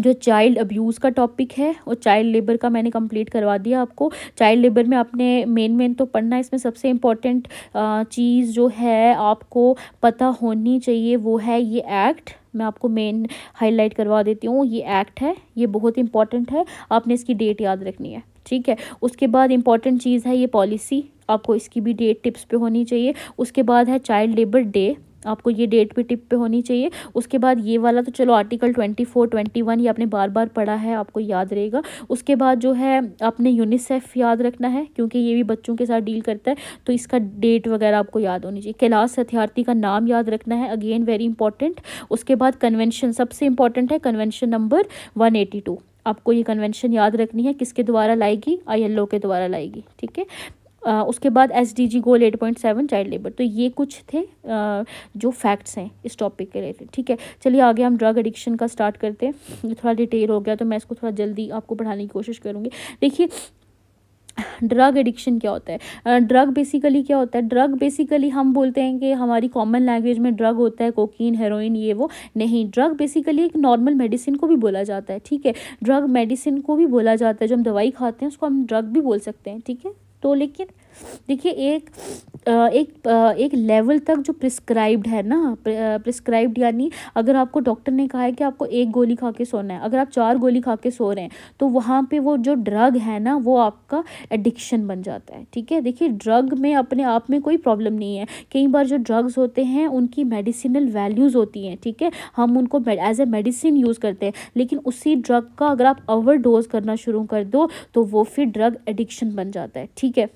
जो चाइल्ड अब्यूज़ का टॉपिक है और चाइल्ड लेबर का मैंने कंप्लीट करवा दिया आपको चाइल्ड लेबर में आपने मेन मेन तो पढ़ना है इसमें सबसे इम्पॉर्टेंट चीज़ जो है आपको पता होनी चाहिए वो है ये एक्ट मैं आपको मेन हाईलाइट करवा देती हूँ ये एक्ट है ये बहुत इंपॉर्टेंट है आपने इसकी डेट याद रखनी है ठीक है उसके बाद इम्पॉर्टेंट चीज़ है ये पॉलिसी आपको इसकी भी डेट टिप्स पे होनी चाहिए उसके बाद है चाइल्ड लेबर डे आपको ये डेट भी टिप पे होनी चाहिए उसके बाद ये वाला तो चलो article twenty four twenty one ये आपने बार बार पढ़ा है आपको याद रहेगा उसके बाद जो है आपने यूनिसेफ याद रखना है क्योंकि ये भी बच्चों के साथ डील करता है तो इसका डेट वगैरह आपको याद होनी चाहिए कैलाश सत्यार्थी का नाम याद रखना है अगेन वेरी इंपॉर्टेंट उसके बाद कन्वेंशन सबसे इंपॉर्टेंट है convention number one eighty two आपको ये कन्वेंशन याद रखनी है किसके द्वारा लाएगी आई के द्वारा लाएगी ठीक है उसके बाद S D G goal eight point seven child labour तो ये कुछ थे जो फैक्ट्स हैं इस टॉपिक के रिलेटेड ठीक है चलिए आगे हम ड्रग एडिक्शन का स्टार्ट करते हैं थोड़ा डिटेल हो गया तो मैं इसको थोड़ा जल्दी आपको पढ़ाने की कोशिश करूँगी देखिए ड्रग एडिक्शन क्या होता है ड्रग बेसिकली क्या होता है ड्रग बेसिकली हम बोलते हैं कि हमारी कॉमन लैंग्वेज में ड्रग होता है कोकीन हेरोइन ये वो नहीं ड्रग बेसिकली एक नॉर्मल मेडिसिन को भी बोला जाता है ठीक है ड्रग मेडिसिन को भी बोला जाता है जो हम दवाई खाते हैं उसको हम ड्रग भी बोल सकते हैं ठीक है तो लेकिन देखिए एक एक एक लेवल तक जो प्रिस्क्राइब्ड है ना प्रिस्क्राइब्ड यानी अगर आपको डॉक्टर ने कहा है कि आपको एक गोली खा के सोना है अगर आप चार गोली खा के सो रहे हैं तो वहाँ पे वो जो ड्रग है ना वो आपका एडिक्शन बन जाता है ठीक है देखिए ड्रग में अपने आप में कोई प्रॉब्लम नहीं है कई बार जो ड्रग्स होते हैं उनकी मेडिसिनल वैल्यूज़ होती हैं ठीक है थीके? हम उनको एज ए मेडिसिन यूज़ करते हैं लेकिन उसी ड्रग का अगर आप ओवर करना शुरू कर दो तो वो फिर ड्रग एडिक्शन बन जाता है ठीक है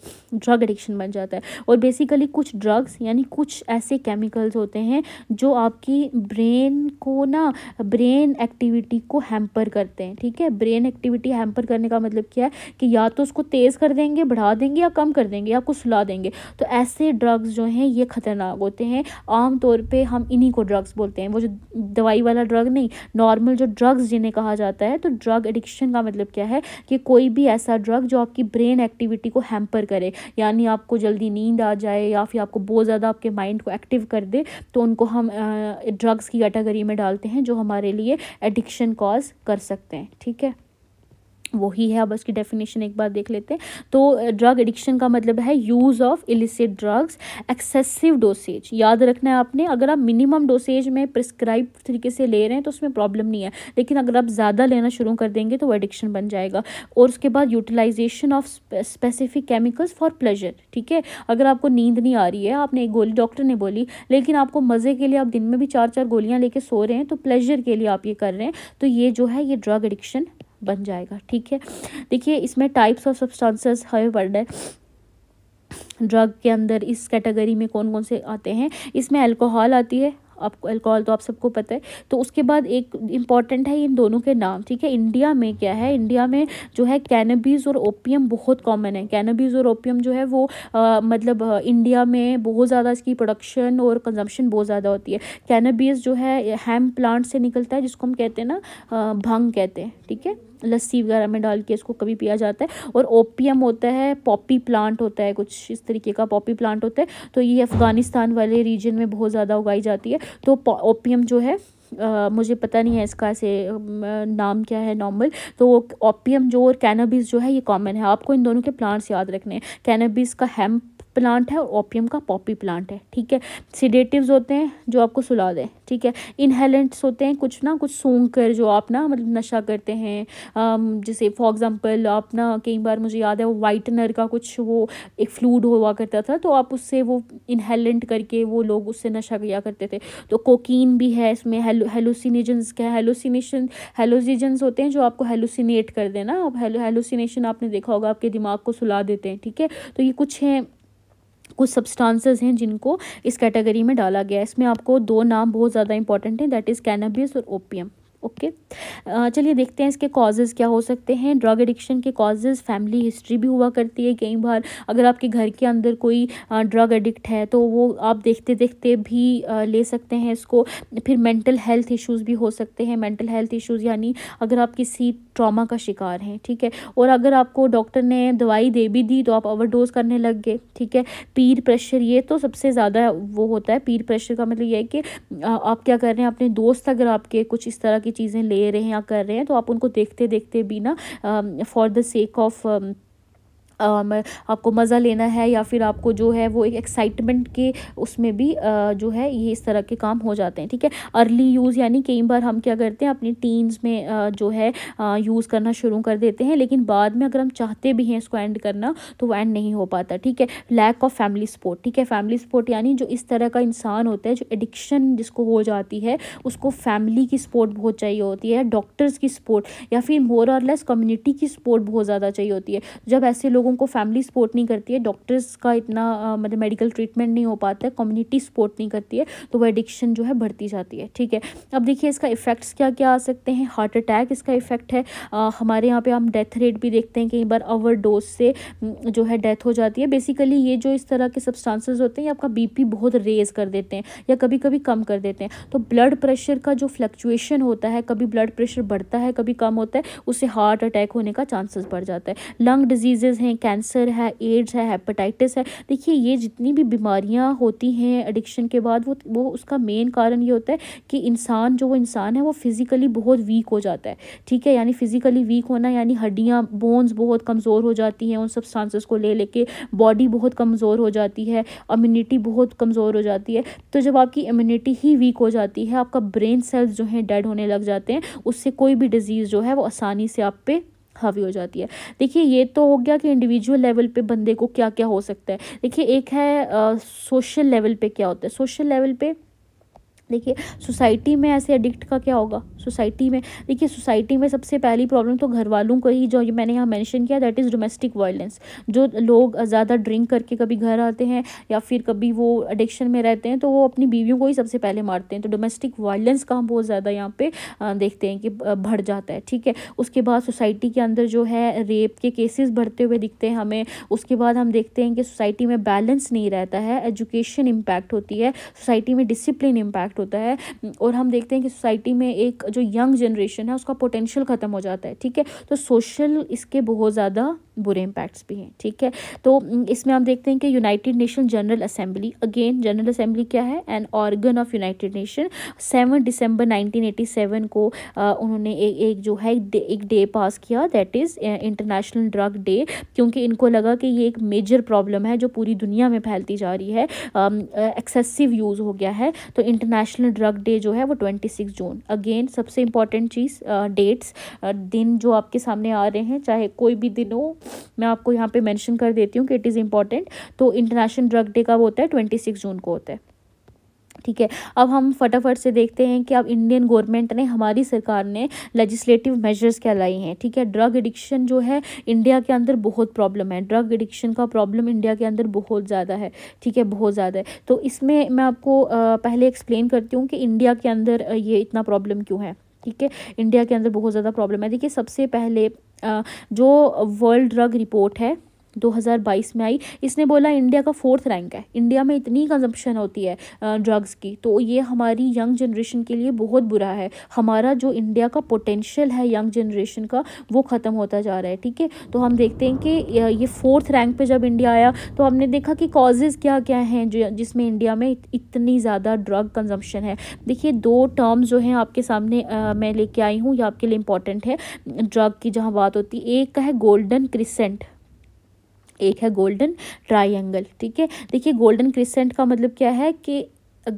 ड्रग एडिक्शन बन जाता है और बेसिकली कुछ ड्रग्स यानी कुछ ऐसे केमिकल्स होते हैं जो आपकी ब्रेन को ना ब्रेन एक्टिविटी को हैम्पर करते हैं ठीक है ब्रेन एक्टिविटी हैम्पर करने का मतलब क्या है कि या तो उसको तेज़ कर देंगे बढ़ा देंगे या कम कर देंगे या कुछ सुला देंगे तो ऐसे ड्रग्स जो हैं ये ख़तरनाक होते हैं आमतौर पर हम इन्हीं को ड्रग्स बोलते हैं वो जो दवाई वाला ड्रग नहीं नॉर्मल जो ड्रग्स जिन्हें कहा जाता है तो ड्रग एडिक्शन का मतलब क्या है कि कोई भी ऐसा ड्रग जो आपकी ब्रेन एक्टिविटी को हैम्पर करे यानी आपको जल्दी नींद आ जाए या फिर आपको बहुत ज़्यादा आपके माइंड को एक्टिव कर दे तो उनको हम ड्रग्स की कैटेगरी में डालते हैं जो हमारे लिए एडिक्शन कॉज कर सकते हैं ठीक है वही है अब इसकी डेफिनेशन एक बार देख लेते हैं तो ड्रग एडिक्शन का मतलब है use of illicit drugs excessive dosage याद रखना है आपने अगर आप मिनिमम डोसेज में प्रिस्क्राइब तरीके से ले रहे हैं तो उसमें प्रॉब्लम नहीं है लेकिन अगर आप ज़्यादा लेना शुरू कर देंगे तो वो एडिक्शन बन जाएगा और उसके बाद utilisation of specific chemicals for pleasure ठीक है अगर आपको नींद नहीं आ रही है आपने एक गोली डॉक्टर ने बोली लेकिन आपको मज़े के लिए आप दिन में भी चार चार गोलियाँ लेके सो रहे हैं तो प्लेजर के लिए आप ये कर रहे हैं तो ये जो है ये ड्रग एडिक्शन बन जाएगा ठीक है देखिए इसमें टाइप्स ऑफ सब्सटेंसेस है वर्ड है ड्रग के अंदर इस कैटेगरी में कौन कौन से आते हैं इसमें अल्कोहल आती है आप अल्कोहल तो आप सबको पता है तो उसके बाद एक इम्पॉर्टेंट है इन दोनों के नाम ठीक है इंडिया में क्या है इंडिया में जो है कैनबीज और ओपियम बहुत कॉमन है कैनबीज और ओपियम जो है वो आ, मतलब इंडिया में बहुत ज़्यादा इसकी प्रोडक्शन और कंजम्पशन बहुत ज़्यादा होती है कैनबीज जो है हैम प्लांट से निकलता है जिसको हम कहते हैं ना भंग कहते हैं ठीक है लस्सी वगैरह में डाल के इसको कभी पिया जाता है और ओपियम होता है पॉपी प्लांट होता है कुछ इस तरीके का पॉपी प्लांट होता है तो ये अफ़गानिस्तान वाले रीजन में बहुत ज़्यादा उगाई जाती है तो ओपियम जो है आ, मुझे पता नहीं है इसका से नाम क्या है नॉर्मल तो ओपियम जो और कैनबिस जो है ये कॉमन है आपको इन दोनों के प्लांट्स याद रखने हैं कैनबिस का हेम्प प्लांट है और ओपियम का पॉपी प्लांट है ठीक है सीडेटिवस होते हैं जो आपको सुला दें ठीक है इनहेलेंट्स होते हैं कुछ ना कुछ सूंघ कर जो आप ना मतलब नशा करते हैं जैसे फॉर एग्ज़ाम्पल आप ना कई बार मुझे याद है वो वाइटनर का कुछ वो एक फ्लूड हुआ करता था तो आप उससे वो इनहेलेंट करके वो लोग उससे नशा किया करते थे तो कोकीन भी है इसमें हेलोसिनेजन्स क्या हेलोसिनेशन हेलोजिजन्स होते हैं जो आपको हेलोसिनेट कर देना आप हेलोसिनेशन आपने देखा होगा आपके दिमाग को सुला देते हैं ठीक है तो ये कुछ हैं कुछ सब्सटेंसेस हैं जिनको इस कैटेगरी में डाला गया है इसमें आपको दो नाम बहुत ज़्यादा इंपॉर्टेंट हैं दैट इज़ कैनबिस और ओपियम ओके चलिए देखते हैं इसके कॉजेज़ क्या हो सकते हैं ड्रग एडिक्शन के कॉजेज़ फैमिली हिस्ट्री भी हुआ करती है कई बार अगर आपके घर के अंदर कोई ड्रग एडिक्ट है तो वो आप देखते देखते भी ले सकते हैं इसको फिर मेंटल हेल्थ इश्यूज़ भी हो सकते हैं मेंटल हेल्थ इश्यूज़ यानी अगर आप किसी ट्रामा का शिकार हैं ठीक है और अगर आपको डॉक्टर ने दवाई दे भी दी तो आप ओवरडोज करने लग गए ठीक है पीर प्रेशर ये तो सबसे ज़्यादा वो होता है पीर प्रेशर का मतलब ये है कि आप क्या कर रहे हैं अपने दोस्त अगर आपके कुछ इस तरह की की चीज़ें ले रहे हैं या कर रहे हैं तो आप उनको देखते देखते भी ना फॉर द सेक ऑफ़ आपको मज़ा लेना है या फिर आपको जो है वो एक एक्साइटमेंट के उसमें भी जो है ये इस तरह के काम हो जाते हैं ठीक है अर्ली यूज़ यानी कई बार हम क्या करते हैं अपनी टीन्स में जो है यूज़ करना शुरू कर देते हैं लेकिन बाद में अगर हम चाहते भी हैं इसको एंड करना तो वो एंड नहीं हो पाता ठीक है लैक ऑफ फैमिली सपोर्ट ठीक है फैमिली सपोर्ट यानी जो इस तरह का इंसान होता है जो एडिक्शन जिसको हो जाती है उसको फैमिली की सपोर्ट बहुत चाहिए होती है डॉक्टर्स की सपोर्ट या फिर मोर और लेस कम्युनिटी की सपोर्ट बहुत ज़्यादा चाहिए होती है जब ऐसे लोगों लोगों को फैमिली सपोर्ट नहीं करती है डॉक्टर्स का इतना मतलब मेडिकल ट्रीटमेंट नहीं हो पाता है कम्युनिटी सपोर्ट नहीं करती है तो वो एडिक्शन जो है बढ़ती जाती है ठीक है अब देखिए इसका इफेक्ट्स क्या क्या आ सकते हैं हार्ट अटैक इसका इफेक्ट है आ, हमारे यहाँ पे हम डेथ रेट भी देखते हैं कई बार ओवर से जो है डेथ हो जाती है बेसिकली ये जो इस तरह के सब्सटांसेस होते हैं ये आपका बीपी बहुत रेज कर देते हैं या कभी कभी कम कर देते हैं तो ब्लड प्रेशर का जो फ्लक्चुएशन होता है कभी ब्लड प्रेशर बढ़ता है कभी कम होता है उससे हार्ट अटैक होने का चांसेस बढ़ जाता है लंग डिजीजेज हैं कैंसर है एड्स है हेपेटाइटिस है देखिए ये जितनी भी बीमारियाँ होती हैं एडिक्शन के बाद वो वो उसका मेन कारण ये होता है कि इंसान जो वो इंसान है वो फिज़िकली बहुत वीक हो जाता है ठीक है यानी फिज़िकली वीक होना यानी हड्डियाँ बोन्स बहुत कमज़ोर हो जाती हैं उन सब सांसेस को ले लेके बॉडी बहुत कमज़ोर हो जाती है इम्यूनिटी बहुत कमज़ोर हो जाती है तो जब आपकी इम्यूनिटी ही वीक हो जाती है आपका ब्रेन सेल्स जो हैं डेड होने लग जाते हैं उससे कोई भी डिज़ीज़ जो है वो आसानी से आप पे हावी हो जाती है देखिए ये तो हो गया कि इंडिविजुअल लेवल पे बंदे को क्या क्या हो सकता है देखिए एक है सोशल लेवल पे क्या होता है सोशल लेवल पे देखिए सोसाइटी में ऐसे एडिक्ट का क्या होगा सोसाइटी में देखिए सोसाइटी में सबसे पहली प्रॉब्लम तो घर वालों को ही जो मैंने यहाँ मेंशन किया दैट इज़ डोमेस्टिक वायलेंस जो लोग ज़्यादा ड्रिंक करके कभी घर आते हैं या फिर कभी वो एडिक्शन में रहते हैं तो वो अपनी बीवियों को ही सबसे पहले मारते हैं तो डोमेस्टिक वायलेंस का हम बहुत ज़्यादा यहाँ पर देखते हैं कि बढ़ जाता है ठीक है उसके बाद सोसाइटी के अंदर जो है रेप के केसेस बढ़ते हुए दिखते हैं हमें उसके बाद हम देखते हैं कि सोसाइटी में बैलेंस नहीं रहता है एजुकेशन इम्पैक्ट होती है सोसाइटी में डिसिप्लिन इम्पैक्ट होता है और हम देखते हैं कि सोसाइटी में एक जो यंग जनरेशन है उसका पोटेंशियल ख़त्म हो जाता है ठीक है तो सोशल इसके बहुत ज़्यादा बुरे इम्पैक्ट्स भी हैं ठीक है तो इसमें हम देखते हैं कि United Nation general assembly again general assembly क्या है an organ of United Nation seven December 1987 को आ, उन्होंने ए, एक जो है एक डे पास किया that is international drug day क्योंकि इनको लगा कि ये एक मेजर प्रॉब्लम है जो पूरी दुनिया में फैलती जा रही है एक्सेसिव यूज़ हो गया है तो इंटरनेशनल नेशनल ड्रग डे जो है वो ट्वेंटी सिक्स जून अगेन सबसे इम्पॉर्टेंट चीज़ डेट्स दिन जो आपके सामने आ रहे हैं चाहे कोई भी दिन हो मैं आपको यहाँ पे मेंशन कर देती हूँ कि इट इज़ इम्पॉर्टेंट तो इंटरनेशनल ड्रग डे का वो होता है ट्वेंटी सिक्स जून को होता है ठीक है अब हम फटाफट से देखते हैं कि अब इंडियन गवर्नमेंट ने हमारी सरकार ने लेजिस्लेटिव मेजर्स क्या लाई हैं ठीक है ड्रग एडिक्शन जो है इंडिया के अंदर बहुत प्रॉब्लम है ड्रग एडिक्शन का प्रॉब्लम इंडिया के अंदर बहुत ज़्यादा है ठीक है बहुत ज़्यादा है तो इसमें मैं आपको पहले एक्सप्लेन करती हूँ कि इंडिया के अंदर ये इतना प्रॉब्लम क्यों है ठीक है इंडिया के अंदर बहुत ज़्यादा प्रॉब्लम है देखिए सबसे पहले जो वर्ल्ड ड्रग रिपोर्ट है 2022 में आई इसने बोला इंडिया का फोर्थ रैंक है इंडिया में इतनी कंजप्शन होती है ड्रग्स की तो ये हमारी यंग जनरेशन के लिए बहुत बुरा है हमारा जो इंडिया का पोटेंशियल है यंग जनरेशन का वो ख़त्म होता जा रहा है ठीक है तो हम देखते हैं कि ये फोर्थ रैंक पे जब इंडिया आया तो हमने देखा कि कॉजेज़ क्या क्या हैं जो जिसमें इंडिया में इतनी ज़्यादा ड्रग कंजम्पशन है देखिए दो टर्म्स जो हैं आपके सामने आ, मैं लेके आई हूँ ये आपके लिए इंपॉर्टेंट है ड्रग की जहाँ बात होती है एक का है गोल्डन क्रिसेंट एक है गोल्डन ट्राइंगल ठीक है देखिए गोल्डन क्रिसेंट का मतलब क्या है कि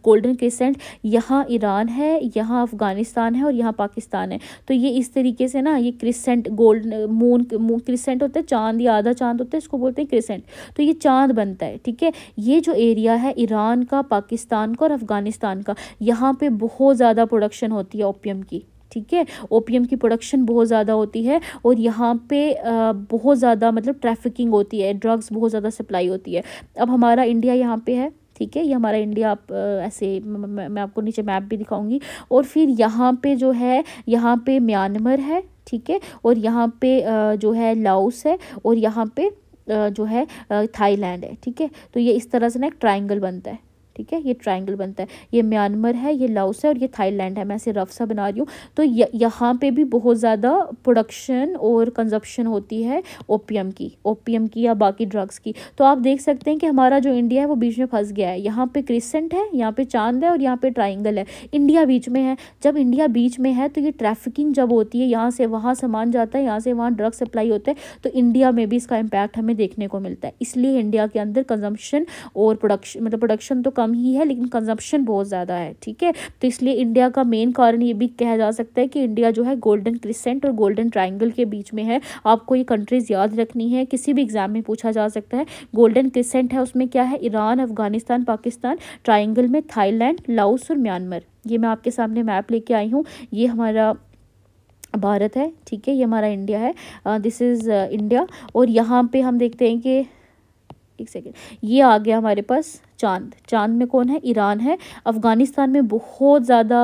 गोल्डन क्रिसेंट यहाँ ईरान है यहाँ अफ़गानिस्तान है और यहाँ पाकिस्तान है तो ये इस तरीके से ना ये crescent gold moon moon crescent होता है चांद या आधा चांद होता है इसको बोलते हैं क्रिसेंट तो ये चांद बनता है ठीक है ये जो एरिया है ईरान का पाकिस्तान का और अफ़गानिस्तान का यहाँ पे बहुत ज़्यादा प्रोडक्शन होती है ओपियम की ठीक है ओपीएम की प्रोडक्शन बहुत ज़्यादा होती है और यहाँ पे बहुत ज़्यादा मतलब ट्रैफिकिंग होती है ड्रग्स बहुत ज़्यादा सप्लाई होती है अब हमारा इंडिया यहाँ पे है ठीक है ये हमारा इंडिया आप ऐसे मैं आपको नीचे मैप भी दिखाऊंगी और फिर यहाँ पे जो है यहाँ पे म्यांमार है ठीक है और यहाँ पे जो है लाओस है और यहाँ पे जो है थाईलैंड है ठीक है तो ये इस तरह से ना एक ट्राइंगल बनता है ठीक है ये ट्राइंगल बनता है ये म्यांमार है ये लाउस है और ये थाईलैंड है मैं इसे रफ सा बना रही हूँ तो यहाँ पे भी बहुत ज़्यादा प्रोडक्शन और कंजप्शन होती है ओपीएम की ओपीएम की या बाकी ड्रग्स की तो आप देख सकते हैं कि हमारा जो इंडिया है वो बीच में फंस गया है यहाँ पे क्रिसेंट है यहाँ पे चांद है और यहाँ पे ट्राइंगल है इंडिया बीच में है जब इंडिया बीच में है तो ये ट्रैफिकिंग जब होती है यहाँ से वहाँ सामान जाता है यहाँ से वहाँ ड्रग्स सप्लाई होते हैं तो इंडिया में भी इसका इम्पैक्ट हमें देखने को मिलता है इसलिए इंडिया के अंदर कंजम्पन और प्रोडक्शन मतलब प्रोडक्शन तो कम ही है लेकिन कंजम्पशन बहुत ज़्यादा है ठीक है तो इसलिए इंडिया का मेन कारण ये भी कहा जा सकता है कि इंडिया जो है गोल्डन क्रिसेंट और गोल्डन ट्राइंगल के बीच में है आपको ये कंट्रीज याद रखनी है किसी भी एग्जाम में पूछा जा सकता है गोल्डन क्रिसेंट है उसमें क्या है ईरान अफगानिस्तान पाकिस्तान ट्राइंगल में थाईलैंड लाउस और म्यांमार ये मैं आपके सामने मैप लेके आई हूँ ये हमारा भारत है ठीक है ये हमारा इंडिया है दिस इज़ इंडिया और यहाँ पे हम देखते हैं कि एक सेकेंड ये आ गया हमारे पास चांद चांद में कौन है ईरान है अफ़गानिस्तान में बहुत ज़्यादा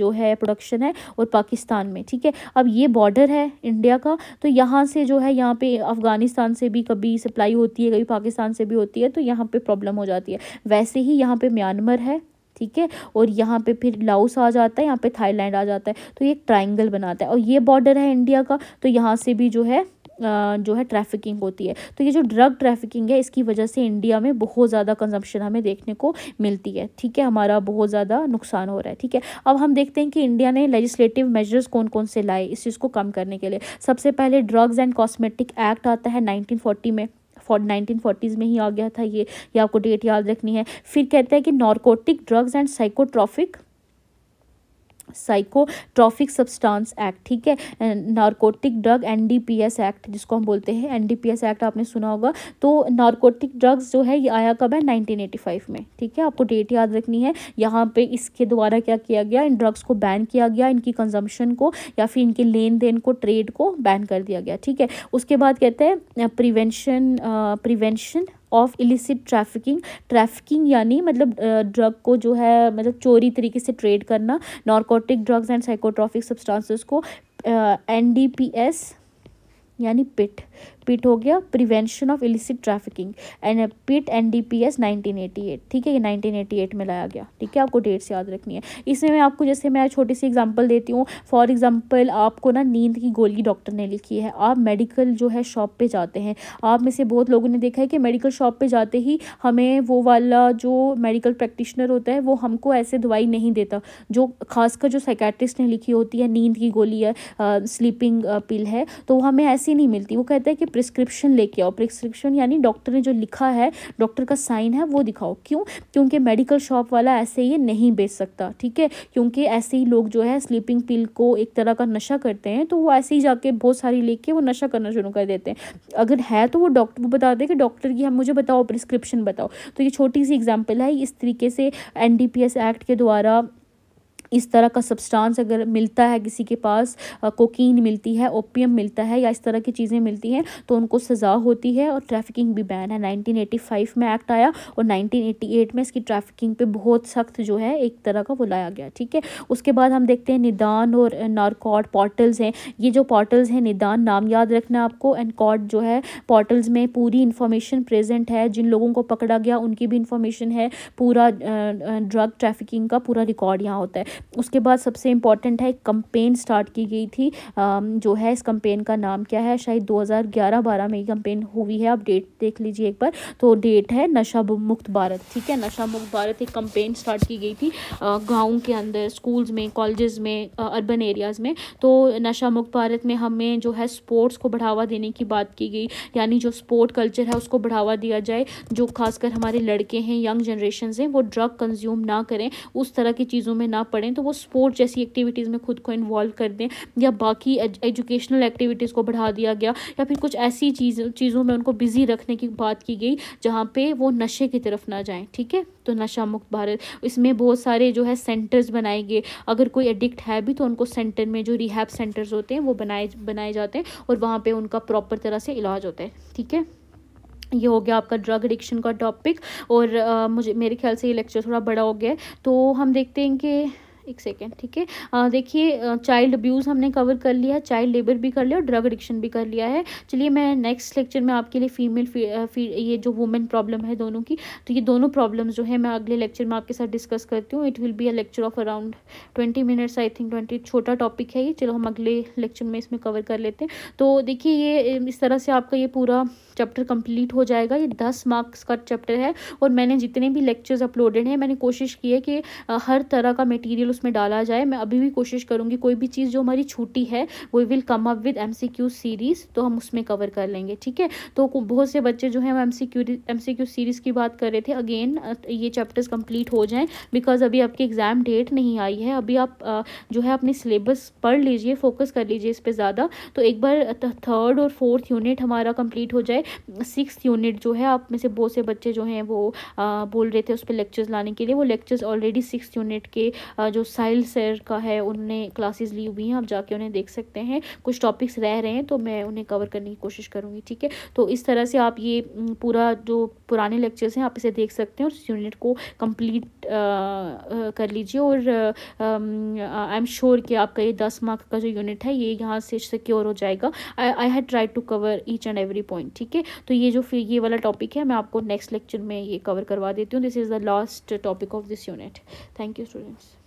जो है प्रोडक्शन है और पाकिस्तान में ठीक है अब ये बॉर्डर है इंडिया का तो यहाँ से जो है यहाँ पे अफ़गानिस्तान से भी कभी सप्लाई होती है कभी पाकिस्तान से भी होती है तो यहाँ पे प्रॉब्लम हो जाती है वैसे ही यहाँ पे म्यांमार है ठीक है और यहाँ पे फिर लाउस आ जाता है यहाँ पे थाईलैंड आ जाता है तो ये ट्राइंगल बनाता है और ये बॉर्डर है इंडिया का तो यहाँ से भी जो है जो है ट्रैफिकिंग होती है तो ये जो ड्रग ट्रैफिकिंग है इसकी वजह से इंडिया में बहुत ज़्यादा कंजम्पशन हमें देखने को मिलती है ठीक है हमारा बहुत ज़्यादा नुकसान हो रहा है ठीक है अब हम देखते हैं कि इंडिया ने लेजिस्लेटिव मेजर्स कौन कौन से लाए इस चीज़ को कम करने के लिए सबसे पहले ड्रग्स एंड कॉस्मेटिक एक्ट आता है नाइनटीन में फॉर नाइनटीन फोर्टीज़ में ही आ गया था ये या आपको डेट याद रखनी है फिर कहते हैं कि narcotic drugs and psychotropic psychotropic substance act ठीक है नारकोटिक ड्रग एनडीपीएस एक्ट जिसको हम बोलते हैं एनडीपीएस एक्ट आपने सुना होगा तो नारकोटिक ड्रग्स जो है ये आया कब है 1985 में ठीक है आपको डेट याद रखनी है यहाँ पे इसके द्वारा क्या किया गया इन ड्रग्स को बैन किया गया इनकी कंजम्पशन को या फिर इनके लेन देन को ट्रेड को बैन कर दिया गया ठीक है उसके बाद कहते हैं prevention prevention uh, of illicit trafficking trafficking यानी मतलब ड्रग को जो है मतलब चोरी तरीके से ट्रेड करना narcotic drugs and psychotropic substances को एन डी पी एस यानी पिट पिट हो गया prevention of illicit trafficking and PIT N D P S nineteen eighty eight ठीक है ये नाइनटीन एटी एट में लाया गया ठीक है आपको डेट्स याद रखनी है इसमें मैं आपको जैसे मैं छोटी सी एग्जाम्पल देती हूँ फॉर एग्जाम्पल आपको ना नींद की गोली डॉक्टर ने लिखी है आप मेडिकल जो है शॉप पर जाते हैं आप में से बहुत लोगों ने देखा है कि मेडिकल शॉप पर जाते ही हमें वो वाला जो मेडिकल प्रैक्टिशनर होता है वो हमको ऐसे दवाई नहीं देता जो खासकर जो साइकेट्रिस्ट ने लिखी होती है नींद की गोली या स्लीपिंग पिल है तो हमें ऐसी नहीं मिलती वो कहते कहते है कि प्रिस्क्रिप्शन लेके आओ प्रिस्क्रिप्शन यानी डॉक्टर ने जो लिखा है डॉक्टर का साइन है वो दिखाओ क्यों क्योंकि मेडिकल शॉप वाला ऐसे ही नहीं बेच सकता ठीक है क्योंकि ऐसे ही लोग जो है स्लीपिंग पिल को एक तरह का नशा करते हैं तो वो ऐसे ही जाके बहुत सारी लेके वो नशा करना शुरू कर देते हैं अगर है तो वो डॉक्टर वो बता दे कि डॉक्टर की हम हाँ, मुझे बताओ प्रिस्क्रिप्शन बताओ तो ये छोटी सी एग्जाम्पल है इस तरीके से एन एक्ट के द्वारा इस तरह का सब्सटेंस अगर मिलता है किसी के पास कोकीन मिलती है ओपियम मिलता है या इस तरह की चीज़ें मिलती हैं तो उनको सज़ा होती है और ट्रैफिकिंग भी बैन है 1985 में एक्ट आया और 1988 में इसकी ट्रैफिकिंग पे बहुत सख्त जो है एक तरह का वो लाया गया ठीक है उसके बाद हम देखते हैं निदान और नारकॉट पोर्टल्स हैं ये जो पोर्टल्स हैं निदान नाम याद रखना आपको एंड कॉड जो है पोर्टल्स में पूरी इन्फॉर्मेशन प्रेजेंट है जिन लोगों को पकड़ा गया उनकी भी इन्फॉर्मेशन है पूरा ड्रग ट्रैफिकिंग का पूरा रिकॉर्ड यहाँ होता है उसके बाद सबसे इम्पॉर्टेंट है एक कंपेन स्टार्ट की गई थी जो है इस कंपेन का नाम क्या है शायद 2011-12 में ये कंपेन हुई है आप डेट देख लीजिए एक बार तो डेट है नशा मुक्त भारत ठीक है नशा मुक्त भारत एक कंपेन स्टार्ट की गई थी गाँव के अंदर स्कूल्स में कॉलेज में अर्बन एरियाज़ में तो नशा मुक्त भारत में हमें जो है स्पोर्ट्स को बढ़ावा देने की बात की गई यानी जो स्पोर्ट कल्चर है उसको बढ़ावा दिया जाए जो खासकर हमारे लड़के हैं यंग जनरेशन हैं वो ड्रग कंज्यूम ना करें उस तरह की चीज़ों में ना पड़ें हैं तो वो स्पोर्ट्स जैसी एक्टिविटीज़ में खुद को इन्वॉल्व कर दें या बाकी एजुकेशनल एक्टिविटीज़ को बढ़ा दिया गया या फिर कुछ ऐसी चीज़ चीज़ों में उनको बिज़ी रखने की बात की गई जहाँ पे वो नशे की तरफ ना जाएं ठीक है तो नशा मुक्त भारत इसमें बहुत सारे जो है सेंटर्स बनाए गए अगर कोई एडिक्ट है भी तो उनको सेंटर में जो रिहैब सेंटर्स होते हैं वो बनाए बनाए जाते हैं और वहाँ पर उनका प्रॉपर तरह से इलाज होता है ठीक है ये हो गया आपका ड्रग एडिक्शन का टॉपिक और आ, मुझे मेरे ख्याल से ये लेक्चर थोड़ा बड़ा हो गया तो हम देखते हैं कि एक सेकेंड ठीक है देखिए चाइल्ड अब्यूज़ हमने कवर कर लिया है चाइल्ड लेबर भी कर लिया और ड्रग एडिक्शन भी कर लिया है चलिए मैं नेक्स्ट लेक्चर में आपके लिए फीमेल ये जो वुमेन प्रॉब्लम है दोनों की तो ये दोनों प्रॉब्लम्स जो है मैं अगले लेक्चर में आपके साथ डिस्कस करती हूँ it will be a lecture of around twenty minutes I think twenty छोटा टॉपिक है ये चलो हम अगले लेक्चर में इसमें कवर कर लेते हैं तो देखिए ये इस तरह से आपका ये पूरा चैप्टर कंप्लीट हो जाएगा ये दस मार्क्स का चैप्टर है और मैंने जितने भी लेक्चर्स अपलोडेड हैं मैंने कोशिश की है कि हर तरह का मटेरियल उसमें डाला जाए मैं अभी भी कोशिश करूँगी कोई भी चीज़ जो हमारी छूटी है we will come up with M series तो हम उसमें कवर कर लेंगे ठीक है तो बहुत से बच्चे जो हैं वो एम सी सीरीज़ की बात कर रहे थे अगेन ये चैप्टर्स कम्प्लीट हो जाएँ बिकॉज अभी आपकी एग्ज़ाम डेट नहीं आई है अभी आप जो है अपने सिलेबस पढ़ लीजिए फोकस कर लीजिए इस पर ज़्यादा तो एक बार थर्ड और फोर्थ यूनिट हमारा कंप्लीट हो जाए सिक्स यूनिट जो है आप में से बहुत से बच्चे जो हैं वो आ, बोल रहे थे उस पर लेक्चर्स लाने के लिए वो लेक्चर्स ऑलरेडी सिक्स यूनिट के आ, जो साइल सर का है उनने क्लासेस ली हुई हैं आप जाके उन्हें देख सकते हैं कुछ टॉपिक्स रह रहे हैं तो मैं उन्हें कवर करने की कोशिश करूँगी ठीक है तो इस तरह से आप ये पूरा जो पुराने लेक्चर्स हैं आप इसे देख सकते हैं और यूनिट को कम्प्लीट कर लीजिए और आई एम श्योर कि आपका ये दस मार्क का जो यूनिट है ये यहाँ से सिक्योर हो जाएगा I had try to cover each and every point ठीक है ओके तो ये जो फिर ये वाला टॉपिक है मैं आपको नेक्स्ट लेक्चर में ये कवर करवा देती हूँ this is the last topic of this unit thank you students